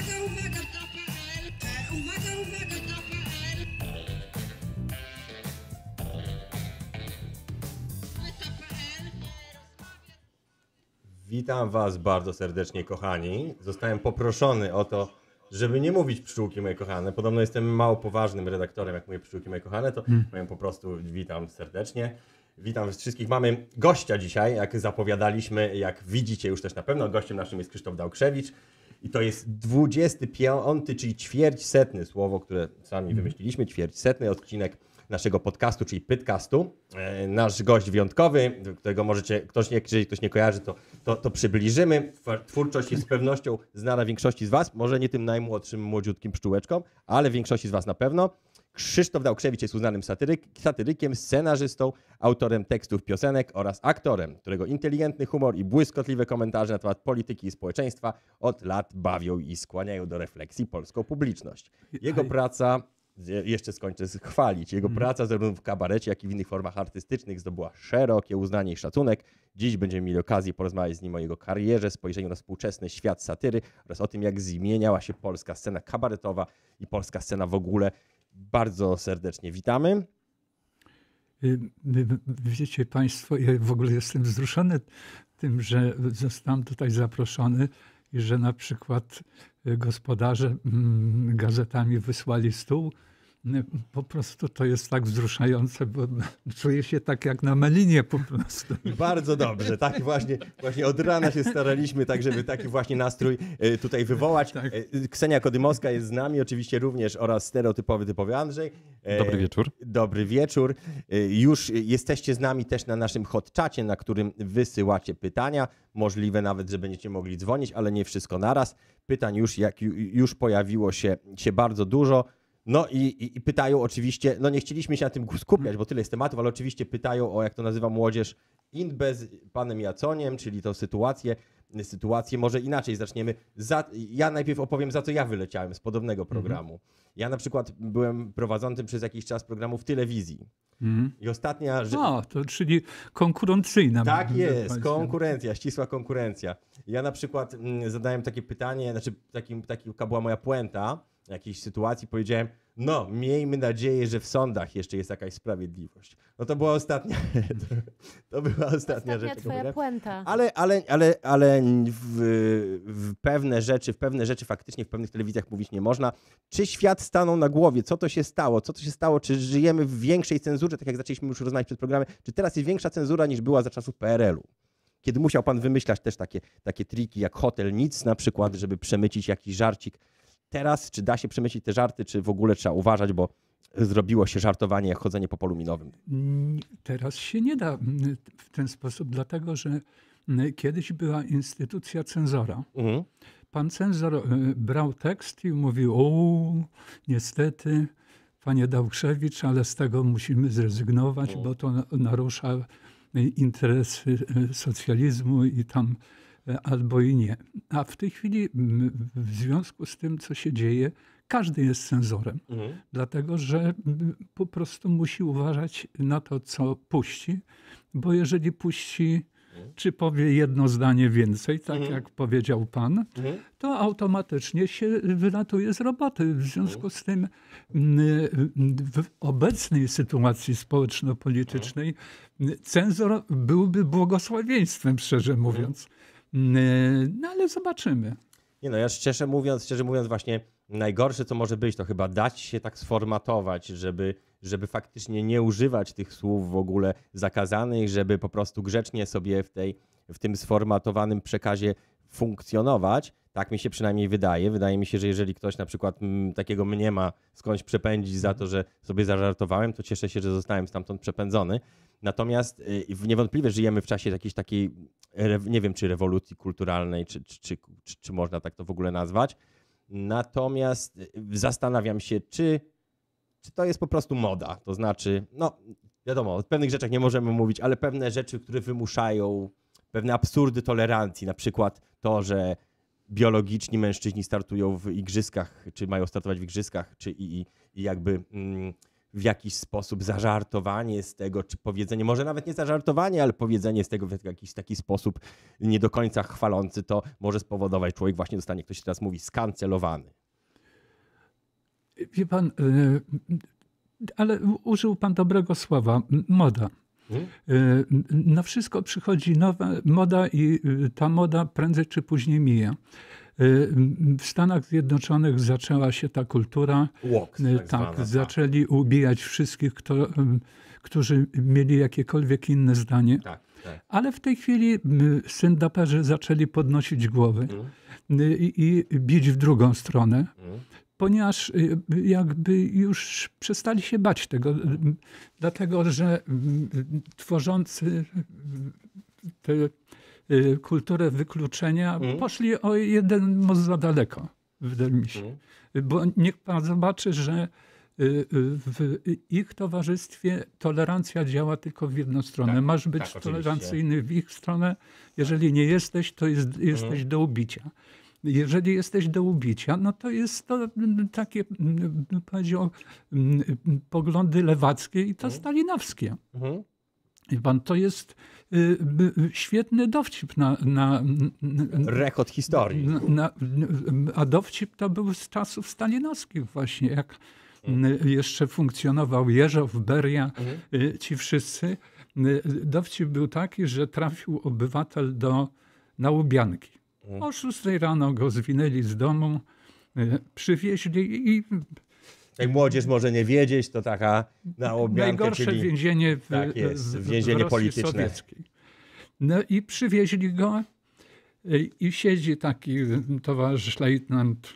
Uwaga, uwaga, Witam Was bardzo serdecznie, kochani. Zostałem poproszony o to, żeby nie mówić pszczółki moje kochane, podobno jestem mało poważnym redaktorem, jak mówię pszczółki moje kochane, to hmm. po prostu witam serdecznie. Witam wszystkich. Mamy gościa dzisiaj, jak zapowiadaliśmy, jak widzicie już też na pewno. Gościem naszym jest Krzysztof Dałkrzewicz, i to jest 25, czyli ćwierć setny słowo, które sami mhm. wymyśliliśmy, ćwierć setny odcinek naszego podcastu, czyli Pytcastu. E, nasz gość wyjątkowy, którego możecie, ktoś nie, jeżeli ktoś nie kojarzy, to, to, to przybliżymy. Twórczość jest z pewnością znana większości z Was, może nie tym najmłodszym, młodziutkim pszczółeczkom, ale większości z Was na pewno. Krzysztof Dałkrzewicz jest uznanym satyryk, satyrykiem, scenarzystą, autorem tekstów piosenek oraz aktorem, którego inteligentny humor i błyskotliwe komentarze na temat polityki i społeczeństwa od lat bawią i skłaniają do refleksji polską publiczność. Jego praca jeszcze skończę chwalić. Jego hmm. praca zarówno w kabarecie, jak i w innych formach artystycznych zdobyła szerokie uznanie i szacunek. Dziś będziemy mieli okazję porozmawiać z nim o jego karierze, spojrzeniu na współczesny świat satyry oraz o tym, jak zmieniała się polska scena kabaretowa i polska scena w ogóle bardzo serdecznie witamy. Y, y, wiecie Państwo, ja w ogóle jestem wzruszony tym, że zostałem tutaj zaproszony i że na przykład gospodarze mm, gazetami wysłali stół no, po prostu to jest tak wzruszające, bo czuję się tak jak na melinie po prostu. Bardzo dobrze, tak właśnie, właśnie od rana się staraliśmy, tak żeby taki właśnie nastrój e, tutaj wywołać. Tak. E, Ksenia Kodymowska jest z nami oczywiście również oraz stereotypowy typowy Andrzej. E, Dobry wieczór. Dobry wieczór. Już jesteście z nami też na naszym hot czacie, na którym wysyłacie pytania. Możliwe nawet, że będziecie mogli dzwonić, ale nie wszystko naraz. Pytań już, jak już pojawiło się, się bardzo dużo. No i, i, i, pytają oczywiście, no nie chcieliśmy się na tym skupiać, bo tyle jest tematów, ale oczywiście pytają o, jak to nazywa młodzież, INBE z panem Jaconiem, czyli to sytuację, sytuację może inaczej zaczniemy. Za, ja najpierw opowiem, za co ja wyleciałem z podobnego mhm. programu. Ja na przykład byłem prowadzącym przez jakiś czas programu w telewizji. Mhm. I ostatnia rzecz. O, to czyli konkurencyjna. Tak jest, no. konkurencja, ścisła konkurencja. Ja na przykład mm, zadałem takie pytanie, znaczy taki, taka była moja puenta, jakiejś sytuacji powiedziałem, no, miejmy nadzieję, że w sądach jeszcze jest jakaś sprawiedliwość. No to była ostatnia, to, to była ostatnia, ostatnia rzecz. twoja puenta. Ale, ale, ale, ale w, w, pewne rzeczy, w pewne rzeczy faktycznie w pewnych telewizjach mówić nie można. Czy świat stanął na głowie? Co to się stało? Co to się stało? Czy żyjemy w większej cenzurze, tak jak zaczęliśmy już rozmawiać przed programem? Czy teraz jest większa cenzura niż była za czasów PRL-u? Kiedy musiał pan wymyślać też takie, takie triki jak hotel nic na przykład, żeby przemycić jakiś żarcik teraz, czy da się przemyśleć te żarty, czy w ogóle trzeba uważać, bo zrobiło się żartowanie chodzenie po polu minowym? Mm, teraz się nie da mm, w ten sposób, dlatego że mm, kiedyś była instytucja cenzora. Mhm. Pan cenzor e, brał tekst i mówił: O, niestety, panie Dałkrzewicz, ale z tego musimy zrezygnować, bo to narusza e, interesy e, socjalizmu i tam albo i nie. A w tej chwili, w związku z tym, co się dzieje, każdy jest cenzorem, mhm. dlatego że po prostu musi uważać na to, co puści, bo jeżeli puści mhm. czy powie jedno zdanie więcej, tak mhm. jak powiedział pan, mhm. to automatycznie się wylatuje z roboty. W związku mhm. z tym w obecnej sytuacji społeczno-politycznej cenzor byłby błogosławieństwem, szczerze mówiąc. Mm, y, no ale zobaczymy. Nie no, ja szczerze mówiąc, szczerze mówiąc właśnie najgorsze co może być to chyba dać się tak sformatować, żeby, żeby faktycznie nie używać tych słów w ogóle zakazanych, żeby po prostu grzecznie sobie w, tej, w tym sformatowanym przekazie funkcjonować. Tak mi się przynajmniej wydaje. Wydaje mi się, że jeżeli ktoś na przykład mm, takiego mnie ma skądś przepędzić za to, mhm. że sobie zażartowałem, to cieszę się, że zostałem stamtąd przepędzony. Natomiast y, niewątpliwie żyjemy w czasie jakiejś takiej, nie wiem, czy rewolucji kulturalnej, czy, czy, czy, czy można tak to w ogóle nazwać. Natomiast y, zastanawiam się, czy, czy to jest po prostu moda. To znaczy, no wiadomo, o pewnych rzeczach nie możemy mówić, ale pewne rzeczy, które wymuszają pewne absurdy tolerancji, na przykład to, że biologiczni mężczyźni startują w igrzyskach, czy mają startować w igrzyskach, czy i, i jakby mm, w jakiś sposób zażartowanie z tego, czy powiedzenie, może nawet nie zażartowanie, ale powiedzenie z tego w jakiś taki sposób nie do końca chwalący, to może spowodować, człowiek właśnie zostanie, ktoś teraz mówi, skancelowany. Wie pan, y, ale użył pan dobrego słowa, moda. Hmm? Y, na wszystko przychodzi nowa moda i y, ta moda prędzej czy później mija. Y, w Stanach Zjednoczonych zaczęła się ta kultura. Walk, y, tak, tak zwane, tak. zaczęli tak. ubijać wszystkich, kto, mm, którzy mieli jakiekolwiek inne zdanie. Tak, tak. Ale w tej chwili mm, syndaperzy zaczęli podnosić głowy mm. Y, i, i, bić w drugą stronę. Mm. Ponieważ jakby już przestali się bać tego, dlatego że mm, tworzący te Y, kulturę wykluczenia, mm. poszli o jeden most za daleko, wydaje mi się. Mm. Bo niech pan zobaczy, że y, y, w ich towarzystwie tolerancja działa tylko w jedną stronę. Tak, Masz być tak, tolerancyjny w ich stronę. Tak. Jeżeli nie jesteś, to jest, mhm. jesteś mm. do ubicia. Jeżeli jesteś do ubicia, no to jest to takie, powiedział, poglądy lewackie i to mhm. stalinowskie. Mhm. Pan, to jest y, y, świetny dowcip na... na, na Rekord historii. Na, a dowcip to był z czasów stalinowskich właśnie, jak mhm. y, jeszcze funkcjonował Jeżow, Beria, mhm. ci wszyscy. Dowcip był taki, że trafił obywatel do nałubianki. Mhm. O 6 rano go zwinęli z domu, przywieźli i jak młodzież może nie wiedzieć, to taka na obmiankę, Najgorsze czyli... więzienie w, tak jest, w, więzienie w polityczne. Sowieckiej. No i przywieźli go y, i siedzi taki towarzysz lejtnant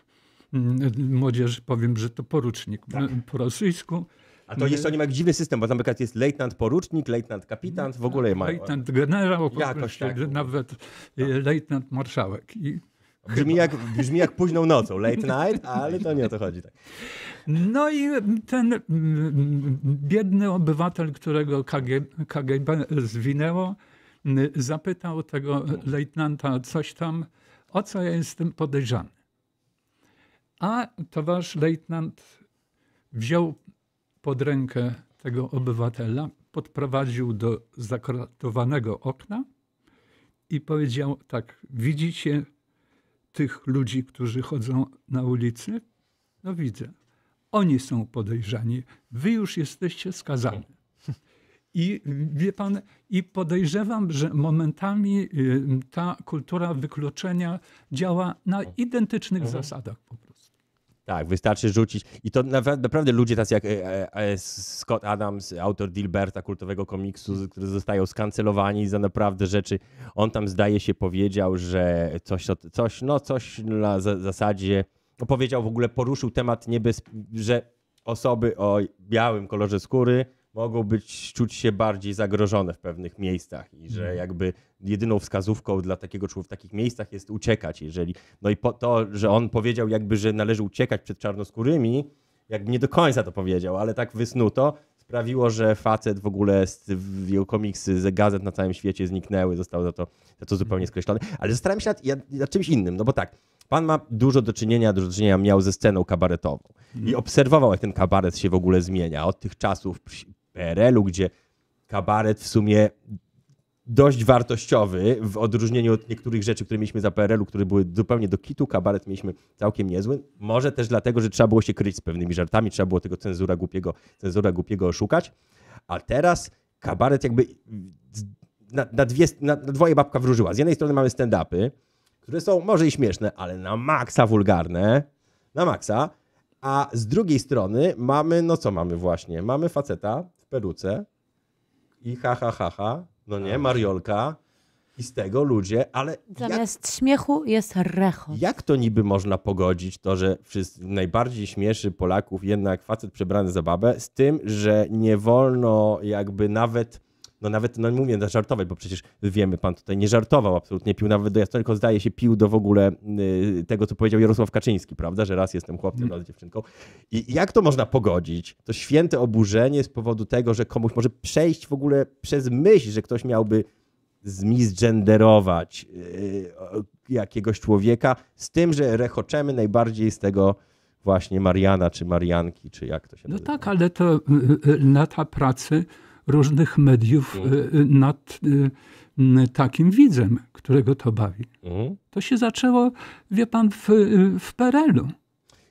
mm, młodzieży, powiem, że to porucznik tak. po rosyjsku. A to jeszcze oni mają dziwny system, bo tam przykład jest lejtnant porucznik, lejtnant kapitan, w ogóle no, mają. Lejtnant generał, jakoś tak. nawet no. lejtnant marszałek. I Brzmi jak, brzmi jak późną nocą, late night, ale to nie o to chodzi. Tak. No i mm, ten mm, mm, biedny obywatel, którego KGB, KGB zwinęło, zapytał tego lejtnanta coś tam, o co ja jestem podejrzany. A towarz lejtnant wziął pod rękę tego obywatela, podprowadził do zakratowanego okna i powiedział tak, widzicie, tych ludzi, którzy chodzą na ulicy? No widzę. Oni są podejrzani. Wy już jesteście skazani. I wie pan, i podejrzewam, że momentami y, ta kultura wykluczenia działa na identycznych mhm. zasadach po prostu. Tak, wystarczy rzucić. I to naprawdę ludzie tacy jak e, e, e, Scott Adams, autor Dilberta, kultowego komiksu, którzy zostają skancelowani za naprawdę rzeczy. On tam zdaje się powiedział, że coś, coś no coś na zasadzie, no, powiedział w ogóle, poruszył temat niebez... że osoby o białym kolorze skóry mogą być, czuć się bardziej zagrożone w pewnych miejscach i że mhm. jakby jedyną wskazówką dla takiego człowieka w takich miejscach jest uciekać, jeżeli, no i to, że on powiedział jakby, że należy uciekać przed czarnoskórymi, jakby nie do końca to powiedział, ale tak wysnuto, sprawiło, że facet w ogóle z jego komiksy ze gazet na całym świecie zniknęły, został za to, za to zupełnie mhm. skreślony. Ale zastanawiam się nad, nad, czymś innym, no bo tak, pan ma dużo do czynienia, dużo do czynienia miał ze sceną kabaretową i mhm. obserwował, jak ten kabaret się w ogóle zmienia od tych czasów PRL-u, gdzie kabaret w sumie dość wartościowy w odróżnieniu od niektórych rzeczy, które mieliśmy za PRL-u, które były zupełnie do kitu, kabaret mieliśmy całkiem niezły. Może też dlatego, że trzeba było się kryć z pewnymi żartami, trzeba było tego cenzura głupiego, cenzura głupiego oszukać. A teraz kabaret jakby na, na, dwie, na, na dwoje babka wróżyła. Z jednej strony mamy stand-upy, które są może i śmieszne, ale na maksa wulgarne, na maksa, a z drugiej strony mamy, no co mamy właśnie? Mamy faceta, peruce i ha, ha, ha, ha, no nie, Mariolka. I z tego ludzie, ale. Zamiast jak, śmiechu jest rechot. Jak to niby można pogodzić to, że wszyscy, najbardziej śmieszy Polaków jednak facet przebrany za babę, z tym, że nie wolno jakby nawet no nawet, no mówię, no, żartować, bo przecież wiemy, pan tutaj nie żartował absolutnie, pił nawet do jasno, tylko zdaje się, pił do w ogóle y, tego, co powiedział Jarosław Kaczyński, prawda, że raz jestem chłopcem, raz dziewczynką. I jak to można pogodzić? To święte oburzenie z powodu tego, że komuś może przejść w ogóle przez myśl, że ktoś miałby zmisgenderować y, jakiegoś człowieka z tym, że rechoczemy najbardziej z tego właśnie Mariana, czy Marianki, czy jak to się No tak, ale to lata y, y, y, pracy różnych mediów mhm. Y, y, nad y, takim widzem, którego to bawi. Mhm. To się zaczęło, wie pan, w, w PRL-u.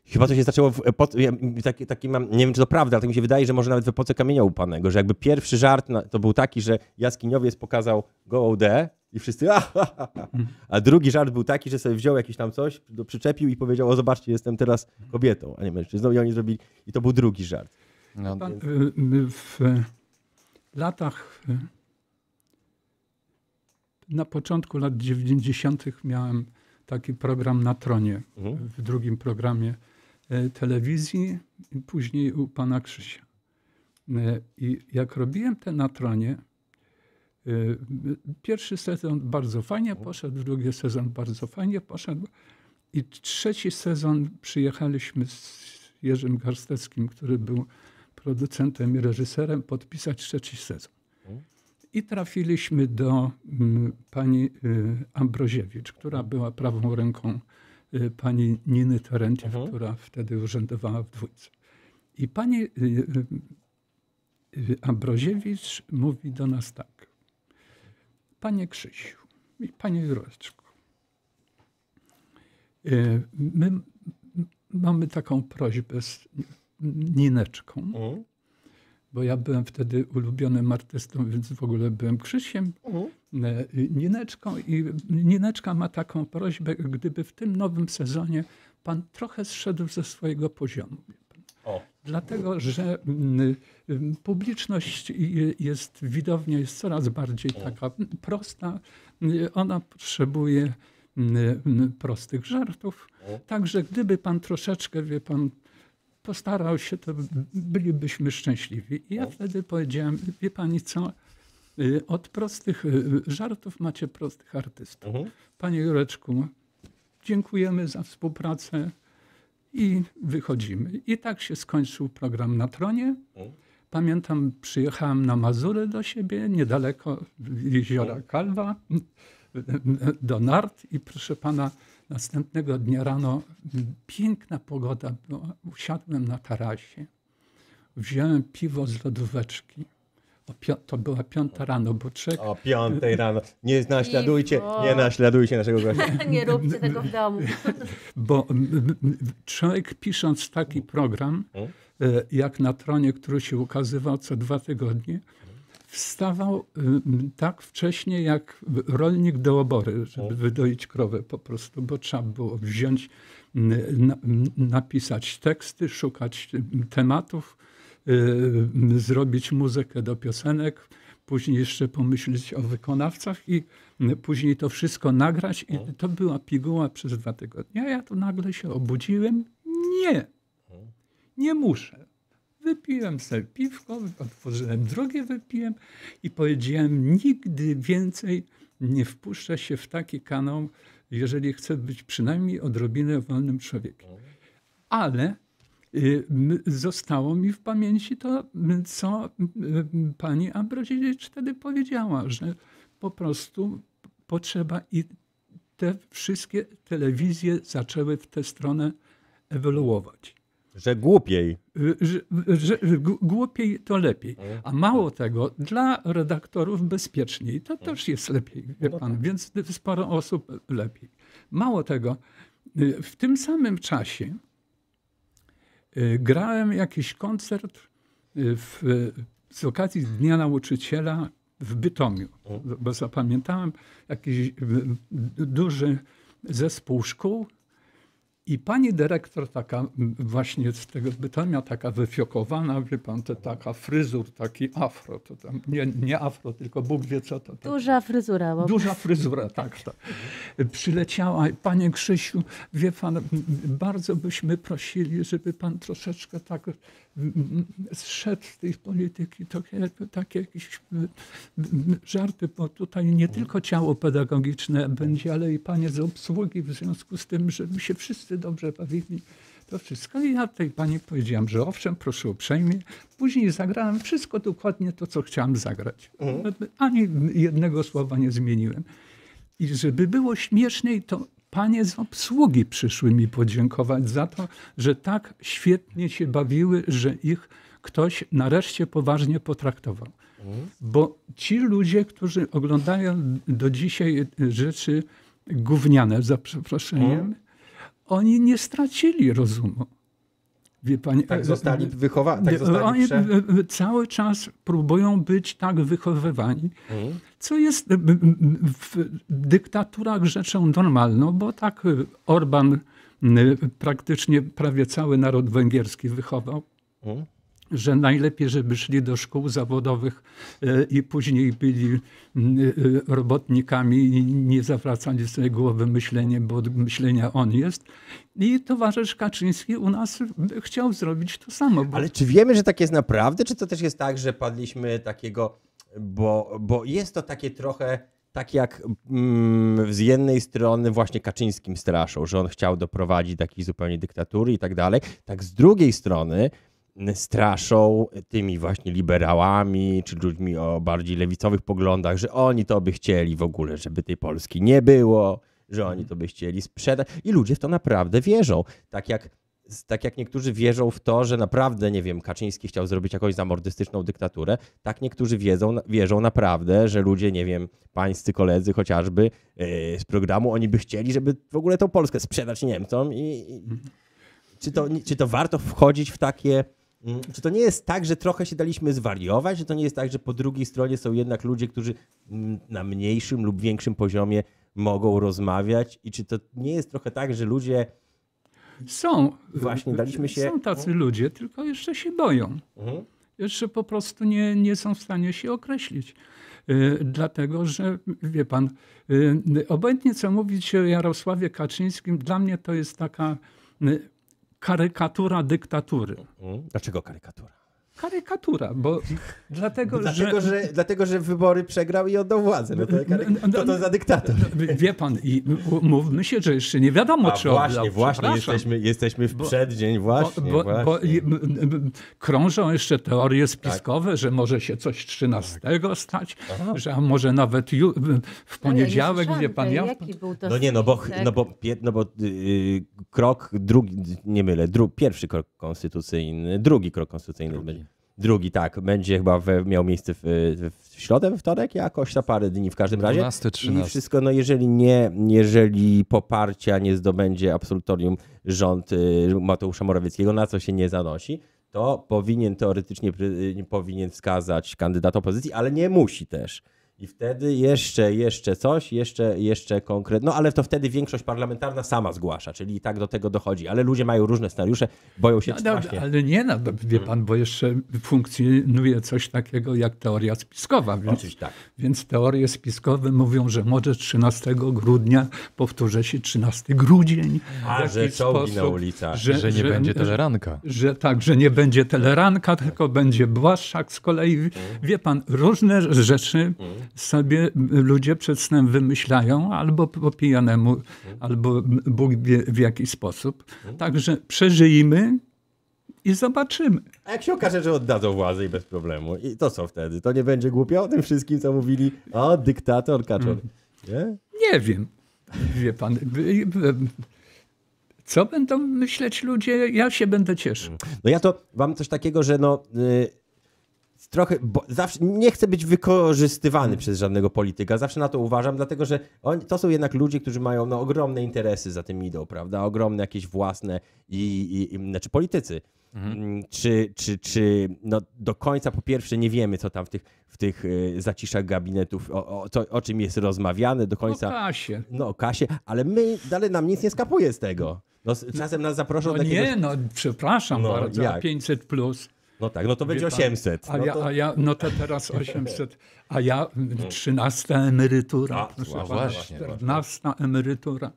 Chyba to się zaczęło w epoce, taki, taki mam, nie wiem czy to prawda, ale tak mi się wydaje, że może nawet w epoce kamienia upanego, że jakby pierwszy żart na, to był taki, że jaskiniowiec pokazał go D i wszyscy a, a, a, mhm. a, drugi żart był taki, że sobie wziął jakiś tam coś, przyczepił i powiedział, o zobaczcie, jestem teraz kobietą, a nie mężczyzną i oni zrobili, i to był drugi żart. No, Pan, więc... w, latach, y, na początku lat 90. miałem taki program na tronie, mhm. w drugim programie e, telewizji, później u pana Krzysia. E, I jak robiłem te na tronie, e, pierwszy sezon bardzo fajnie mhm. poszedł, drugi sezon bardzo fajnie poszedł i trzeci sezon przyjechaliśmy z Jerzym Garsteckim, który był producentem i reżyserem podpisać trzeci sezon. Mhm. I trafiliśmy do mm, pani y, Ambroziewicz, która mhm. była prawą ręką y, pani Niny Terentiew, mhm. która wtedy urzędowała w dwójce. I pani y, Ambroziewicz mówi do nas tak. Panie Krzysiu i panie Jureczku, my mamy taką prośbę z Nineczką, mm. bo ja byłem wtedy ulubionym artystą, więc w ogóle byłem Krzysiem, mm. Nineczką. I Nineczka ma taką prośbę, gdyby w tym nowym sezonie pan trochę zszedł ze swojego poziomu. O. Dlatego, że mm, mm, publiczność jest, widownia jest coraz bardziej taka mm, prosta. Ona potrzebuje prostych żartów. Także gdyby pan troszeczkę, wie pan, postarał się, to bylibyśmy szczęśliwi. I ja no. wtedy powiedziałem, wie pani co, y, od prostych y, żartów macie prostych artystów. Mhm. Panie Jureczku, dziękujemy za współpracę i wychodzimy. I tak się skończył program na tronie. Mhm. Pamiętam, przyjechałem na Mazury do siebie, niedaleko jeziora mhm. Kalwa, do Nart i proszę pana, Następnego dnia rano piękna pogoda była. Usiadłem na tarasie. Wziąłem piwo z lodóweczki. to była piąta rano, bo trzech... O piątej rano. Nie naśladujcie, nie naśladujcie naszego gościa. nie róbcie tego w domu. bo człowiek pisząc taki program, hmm? e, jak na tronie, który się ukazywał co dwa tygodnie, wstawał tak wcześnie, jak rolnik do obory, żeby wydoić krowę po prostu, bo trzeba było wziąć, napisać teksty, szukać tematów, zrobić muzykę do piosenek, później jeszcze pomyśleć o wykonawcach i później to wszystko nagrać. I to była piguła przez dwa tygodnie. Ja to nagle się obudziłem. Nie, nie muszę Wypiłem sobie piwko, otworzyłem drugie, wypiłem i powiedziałem, nigdy więcej nie wpuszczę się w taki kanał, jeżeli chcę być przynajmniej odrobinę wolnym człowiekiem. Ale y, zostało mi w pamięci to, co pani Ambroziewicz wtedy powiedziała, że po prostu potrzeba i te wszystkie telewizje zaczęły w tę stronę ewoluować. Że głupiej. Y, że, że, że głupiej to lepiej. Mhm. A mało tego, dla redaktorów bezpieczniej. To mhm. też jest lepiej, wie no pan, tak. więc sporo osób lepiej. Mało tego, y, w tym samym czasie y, grałem jakiś koncert w, z okazji Dnia Nauczyciela w Bytomiu, mhm. bo zapamiętałem jakiś duży zespół szkół i pani dyrektor, taka właśnie z tego bytomia, taka wyfiokowana, wie pan, to taka fryzur, taki afro, to tam, nie, nie afro, tylko Bóg wie co to. Tak. Duża fryzura. Bo... Duża fryzura, tak, tak. Przyleciała, panie Krzysiu, wie pan, bardzo byśmy prosili, żeby pan troszeczkę tak zszedł z tej polityki, to takie jakieś żarty, bo tutaj nie tylko ciało pedagogiczne będzie, ale i panie z obsługi w związku z tym, żeby się wszyscy dobrze bawili. To wszystko. I ja tej pani powiedziałam, że owszem, proszę uprzejmie. Później zagrałem wszystko dokładnie to, co chciałam zagrać. Mhm. Ani jednego słowa nie zmieniłem. I żeby było śmieszniej, to panie z obsługi przyszły mi podziękować za to, że tak świetnie się bawiły, że ich ktoś nareszcie poważnie potraktował. Bo ci ludzie, którzy oglądają do dzisiaj e, rzeczy gówniane, za przeproszeniem, mhm. oni nie stracili rozumu. Wie pani, tak e, e, zostali e, wychowani. Tak zostali oni prze... cały czas próbują być tak wychowywani, mhm. co jest w dyktaturach rzeczą normalną, bo tak Orban praktycznie prawie cały naród węgierski wychował. Mhm że najlepiej, żeby szli do szkół zawodowych e, i później byli e, robotnikami i nie zawracali sobie głowy myśleniem, bo od myślenia on jest. I towarzysz Kaczyński u nas chciał zrobić to samo. Bo... Ale czy wiemy, że tak jest naprawdę? Czy to też jest tak, że padliśmy takiego, bo, bo jest to takie trochę tak jak mm, z jednej strony właśnie Kaczyńskim straszą, że on chciał doprowadzić do takiej zupełnie dyktatury i tak dalej, tak z drugiej strony straszą tymi właśnie liberałami, czy ludźmi o bardziej lewicowych poglądach, że oni to by chcieli w ogóle, żeby tej Polski nie było, że oni to by chcieli sprzedać. I ludzie w to naprawdę wierzą. Tak jak, tak jak niektórzy wierzą w to, że naprawdę, nie wiem, Kaczyński chciał zrobić jakąś zamordystyczną dyktaturę, tak niektórzy wiedzą, wierzą naprawdę, że ludzie, nie wiem, pańscy koledzy chociażby yy, z programu, oni by chcieli, żeby w ogóle tą Polskę sprzedać Niemcom i... i czy to, czy to warto wchodzić w takie Mhm. Czy to nie jest tak, że trochę się daliśmy zwariować? Czy to nie jest tak, że po drugiej stronie są jednak ludzie, którzy na mniejszym lub większym poziomie mogą rozmawiać? I czy to nie jest trochę tak, że ludzie. Są. Właśnie daliśmy się. Są tacy mhm. ludzie, tylko jeszcze się boją. Mhm. Jeszcze po prostu nie, nie są w stanie się określić. Y, dlatego, że wie pan, y, obojętnie co mówić o Jarosławie Kaczyńskim, dla mnie to jest taka. Y, karykatura dyktatury. Mhm. Dlaczego karykatura? karykatura, bo dlatego, dlatego że... że... Dlatego, że wybory przegrał i oddał władzę. No to, no, no, no, to, to za dyktator. Wie pan, i mówmy się, że jeszcze nie wiadomo, A czy właśnie, oddał. Właśnie, jesteśmy, jesteśmy w przeddzień, właśnie. Bo, właśnie. Bo, krążą jeszcze teorie spiskowe, tak. że może się coś 13 tak. stać, Aha. że może nawet ju... w poniedziałek, ja wie pan, ja... No nie, no bo, tak? no bo, no bo yy, krok drugi, nie mylę, dru... pierwszy krok konstytucyjny, drugi krok konstytucyjny drugi. Drugi, tak, będzie chyba we, miał miejsce w, w środę, we wtorek jakoś, na parę dni w każdym razie. 12, 13. I wszystko, no jeżeli nie, jeżeli poparcia nie zdobędzie absolutorium rząd y, Mateusza Morawieckiego, na co się nie zanosi, to powinien teoretycznie y, powinien wskazać kandydata opozycji, ale nie musi też. I wtedy jeszcze, jeszcze coś, jeszcze, jeszcze konkret. No ale to wtedy większość parlamentarna sama zgłasza, czyli i tak do tego dochodzi. Ale ludzie mają różne scenariusze, boją się no, ale nie, no, wie mhm. pan, bo jeszcze funkcjonuje coś takiego jak teoria spiskowa. Więc, Oczywiście tak. Więc teorie spiskowe mówią, że może 13 grudnia powtórzy się 13 grudzień. A, że czołgi na ulicach. Że, że nie że, będzie teleranka. Że, tak, że nie będzie teleranka, tylko będzie Błaszczak z kolei. Mhm. Wie pan, różne rzeczy... Mhm sobie ludzie przed snem wymyślają albo po pijanemu, mhm. albo Bóg wie w jaki sposób. Mhm. Także przeżyjmy i zobaczymy. A jak się okaże, że oddadzą władzę i bez problemu, i to co wtedy? To nie będzie głupio o tym wszystkim, co mówili? O, dyktator, kaczor. Mm. Nie? nie wiem. Wie pan, co będą myśleć ludzie? Ja się będę cieszył. Mm. No ja to mam coś takiego, że no... Yy trochę, zawsze nie chcę być wykorzystywany przez żadnego polityka, zawsze na to uważam, dlatego że on, to są jednak ludzie, którzy mają no, ogromne interesy za tym idą, prawda? Ogromne jakieś własne i, i, i znaczy politycy. Mhm. Mm, czy, czy, czy no do końca po pierwsze nie wiemy, co tam w tych, w tych y, zaciszach gabinetów, o, o, o czym jest rozmawiane do końca. No, o kasie. No o kasie, ale my, dalej nam nic nie skapuje z tego. No, czasem nas zaproszą no, do jakiegoś... Nie, no przepraszam no, bardzo, jak? 500+. Plus. No tak, no to będzie pan, 800. A, no ja, a ja, no to teraz 800, a ja 13 mm, mm. emerytura, a, a właśnie, 14 właśnie. emerytura.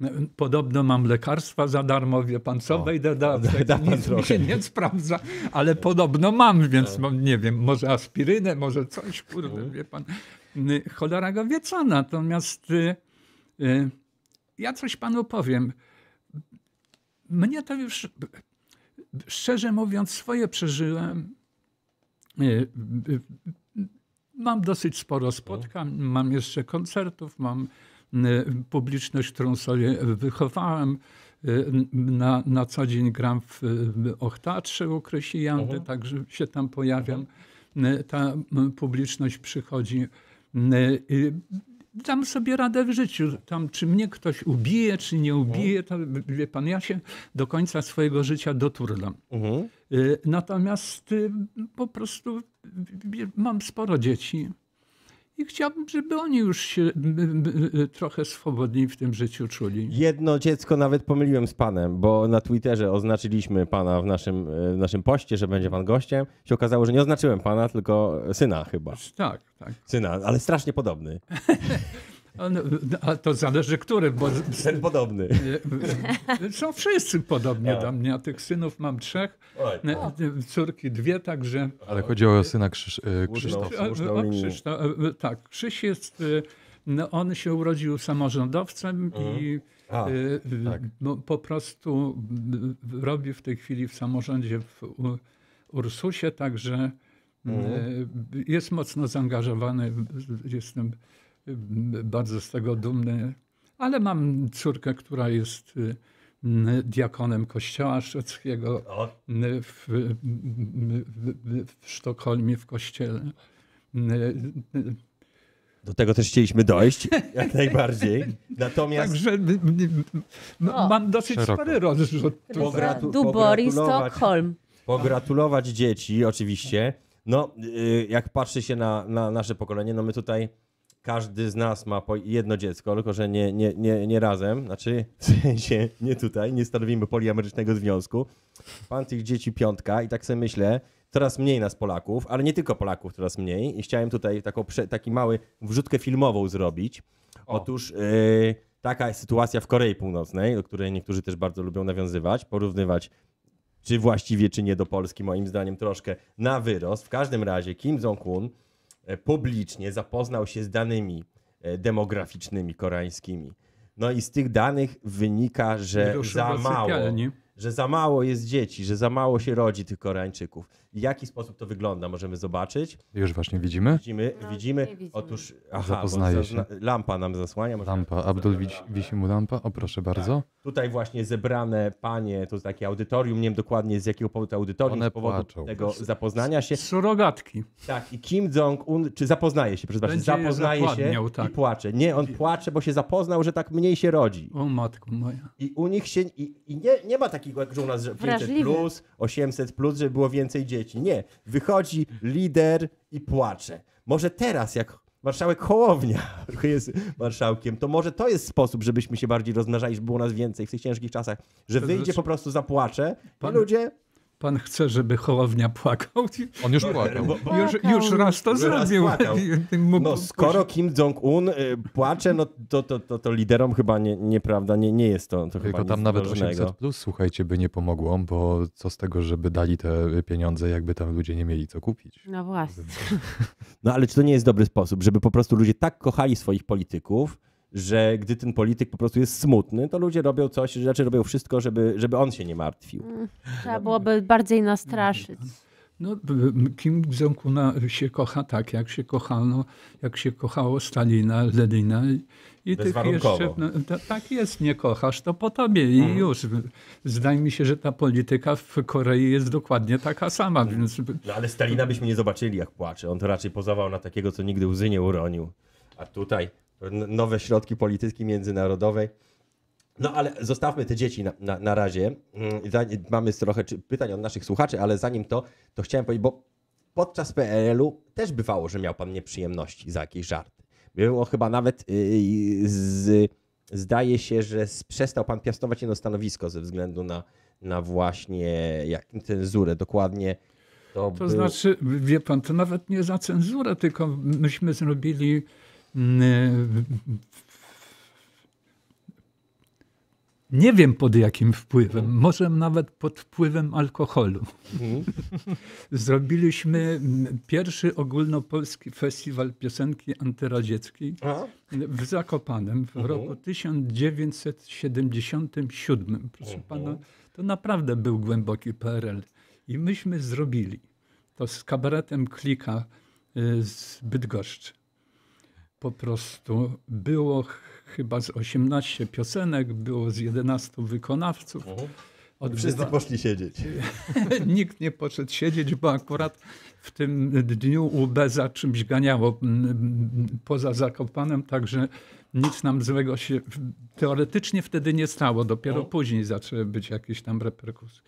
Mm. Podobno mam lekarstwa za darmo, wie pan co, o, wejdę do apteki, da, nic mi się nie sprawdza, ale podobno mam, więc nie wiem, może aspirynę, może coś, kurde, wie pan. Cholera go wie co, natomiast y, y, ja coś panu powiem. Mnie to już Szczerze mówiąc, swoje przeżyłem. Y, y, y, mam dosyć sporo spotkań, mam jeszcze koncertów, mam publiczność, którą sobie wychowałem. Na, na co dzień gram w Ochtatrze u Krysijandy, mhm. także się tam pojawiam. Mhm. Ta publiczność przychodzi dam sobie radę w życiu. Tam, czy mnie ktoś ubije, czy nie ubije, to wie pan, ja się do końca swojego życia doturlam. Mhm. Y, natomiast y, po prostu y, mam sporo dzieci i chciałbym, żeby oni już się trochę swobodniej w tym życiu czuli. Jedno dziecko nawet pomyliłem z panem, bo na Twitterze oznaczyliśmy pana w naszym, e, w naszym poście, że będzie pan gościem. Się okazało, że nie oznaczyłem pana, tylko syna chyba. Tak, tak. Syna, ale strasznie podobny. On, a to zależy który, bo... Syn podobny. Są wszyscy podobnie a. do mnie, a tych synów mam trzech, Oj, córki dwie, także... Ale chodzi o syna Krzysz... E, Krzysztofa. Krzysztof, e, e, tak, Krzyś jest... No, on się urodził samorządowcem mhm. i a, y, tak. No, po prostu robi w tej chwili w samorządzie w Ursusie, także mhm. y, jest mocno zaangażowany. Jestem bardzo z tego dumny, ale mam córkę, która jest y, diakonem kościoła szwedzkiego w, w, w Sztokholmie, w kościele. Do tego też chcieliśmy dojść, jak najbardziej. Natomiast... Także no, mam dosyć szeroko. spory rozrzut. Pogratu- Dubori, Stockholm. Pogratulować dzieci, oczywiście. No, y, jak patrzy się na, na nasze pokolenie, no my tutaj każdy z nas ma jedno dziecko, tylko że nie, nie, nie, nie razem, znaczy w sensie nie tutaj, nie stanowimy poliamerycznego związku. Pan tych dzieci piątka i tak sobie myślę, coraz mniej nas Polaków, ale nie tylko Polaków, coraz mniej i chciałem tutaj taką, taki mały wrzutkę filmową zrobić. Otóż yy, taka jest sytuacja w Korei Północnej, do której niektórzy też bardzo lubią nawiązywać, porównywać czy właściwie, czy nie do Polski, moim zdaniem troszkę na wyrost. W każdym razie Kim Jong-un E, publicznie zapoznał się z danymi e, demograficznymi koreańskimi. No i z tych danych wynika, że za mało, że za mało jest dzieci, że za mało się rodzi tych Koreańczyków w jaki sposób to wygląda, możemy zobaczyć. Już właśnie widzimy? Widzimy, no, widzimy. widzimy. Otóż, aha, Zapoznaje się. lampa nam zasłania. Lampa, Abdul wisi, wisi mu lampa, o proszę tak. bardzo. Tak. Tutaj właśnie zebrane panie, to jest takie audytorium, nie wiem dokładnie z jakiego powodu audytorium, One z powodu płaczą. tego zapoznania się. Surogatki. Tak, i Kim Jong-un, czy zapoznaje się, przepraszam, zapoznaje się tak. i płacze. Nie, on płacze, bo się zapoznał, że tak mniej się rodzi. O matko moja. I u nich się, i, i nie, nie ma takiego jak u nas, że 500 plus, 800 plus, żeby było więcej dzieci dzieci. Nie, wychodzi lider i płacze. Może teraz, jak marszałek Hołownia jest marszałkiem, to może to jest sposób, żebyśmy się bardziej rozmnażali, żeby było nas więcej w tych ciężkich czasach, że wyjdzie znaczy- po prostu zapłacze i ludzie Pan chce, żeby Hołownia płakał? On już płakał. Bo, bo... Już, już, raz to zrobił. No, skoro Kim Jong-un y, płacze, no to, to, to, to liderom chyba nie, nieprawda, nie, nie jest to, to Tylko tam nawet 800 plus, słuchajcie, by nie pomogło, bo co z tego, żeby dali te pieniądze, jakby tam ludzie nie mieli co kupić. No właśnie. No ale czy to nie jest dobry sposób, żeby po prostu ludzie tak kochali swoich polityków, że gdy ten polityk po prostu jest smutny, to ludzie robią coś, że znaczy robią wszystko, żeby, żeby on się nie martwił. Mm, trzeba byłoby bardziej nastraszyć. No, Kim jong się kocha tak, jak się kochano, jak się kochało Stalina, Lenina i tych jeszcze, no, tak jest, nie kochasz, to po tobie i mm. już. Zdaje mi się, że ta polityka w Korei jest dokładnie taka sama. Więc... No ale Stalina byśmy nie zobaczyli, jak płacze. On to raczej pozował na takiego, co nigdy łzy nie uronił. A tutaj nowe środki polityki międzynarodowej. No ale zostawmy te dzieci na, na, na razie. Mm, mamy trochę pytań od naszych słuchaczy, ale zanim to, to chciałem powiedzieć, bo podczas PRL-u też bywało, że miał pan nieprzyjemności za jakieś żarty. Było chyba nawet yy, z, zdaje się, że przestał pan piastować jedno stanowisko ze względu na, na właśnie jak, cenzurę. Dokładnie to, to był... znaczy, wie pan, to nawet nie za cenzurę, tylko myśmy zrobili nie wiem pod jakim wpływem, może nawet pod wpływem alkoholu. Mhm. Zrobiliśmy mm, pierwszy ogólnopolski festiwal piosenki antyradzieckiej w Zakopanem w mhm. roku 1977. Proszę mhm. pana, to naprawdę był głęboki PRL. I myśmy zrobili to z kabaretem Klika y, z Bydgoszczy po prostu było chyba z 18 piosenek, było z 11 wykonawców. Mhm. Wszyscy poszli siedzieć. Nikt nie poszedł siedzieć, bo akurat w tym dniu UB za czymś ganiało poza Zakopanem, także nic nam złego się teoretycznie wtedy nie stało. Dopiero no. później zaczęły być jakieś tam reperkusje.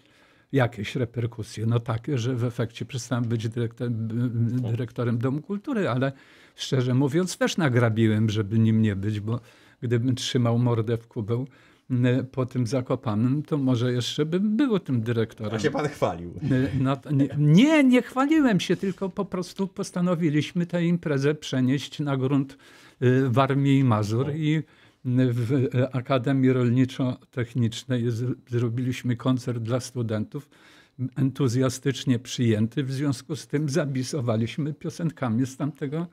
Jakieś reperkusje, no takie, że w efekcie przestałem być dyrektor, no. dyrektorem Domu Kultury, ale szczerze mówiąc, też nagrabiłem, żeby nim nie być, bo gdybym trzymał mordę w kubeł po tym zakopanym, to może jeszcze bym był tym dyrektorem. A się pan chwalił. No, nie, nie chwaliłem się, tylko po prostu postanowiliśmy tę imprezę przenieść na grunt y, Warmii i Mazur i w y, Akademii Rolniczo-Technicznej zrobiliśmy koncert dla studentów, entuzjastycznie przyjęty. W związku z tym zabisowaliśmy piosenkami z tamtego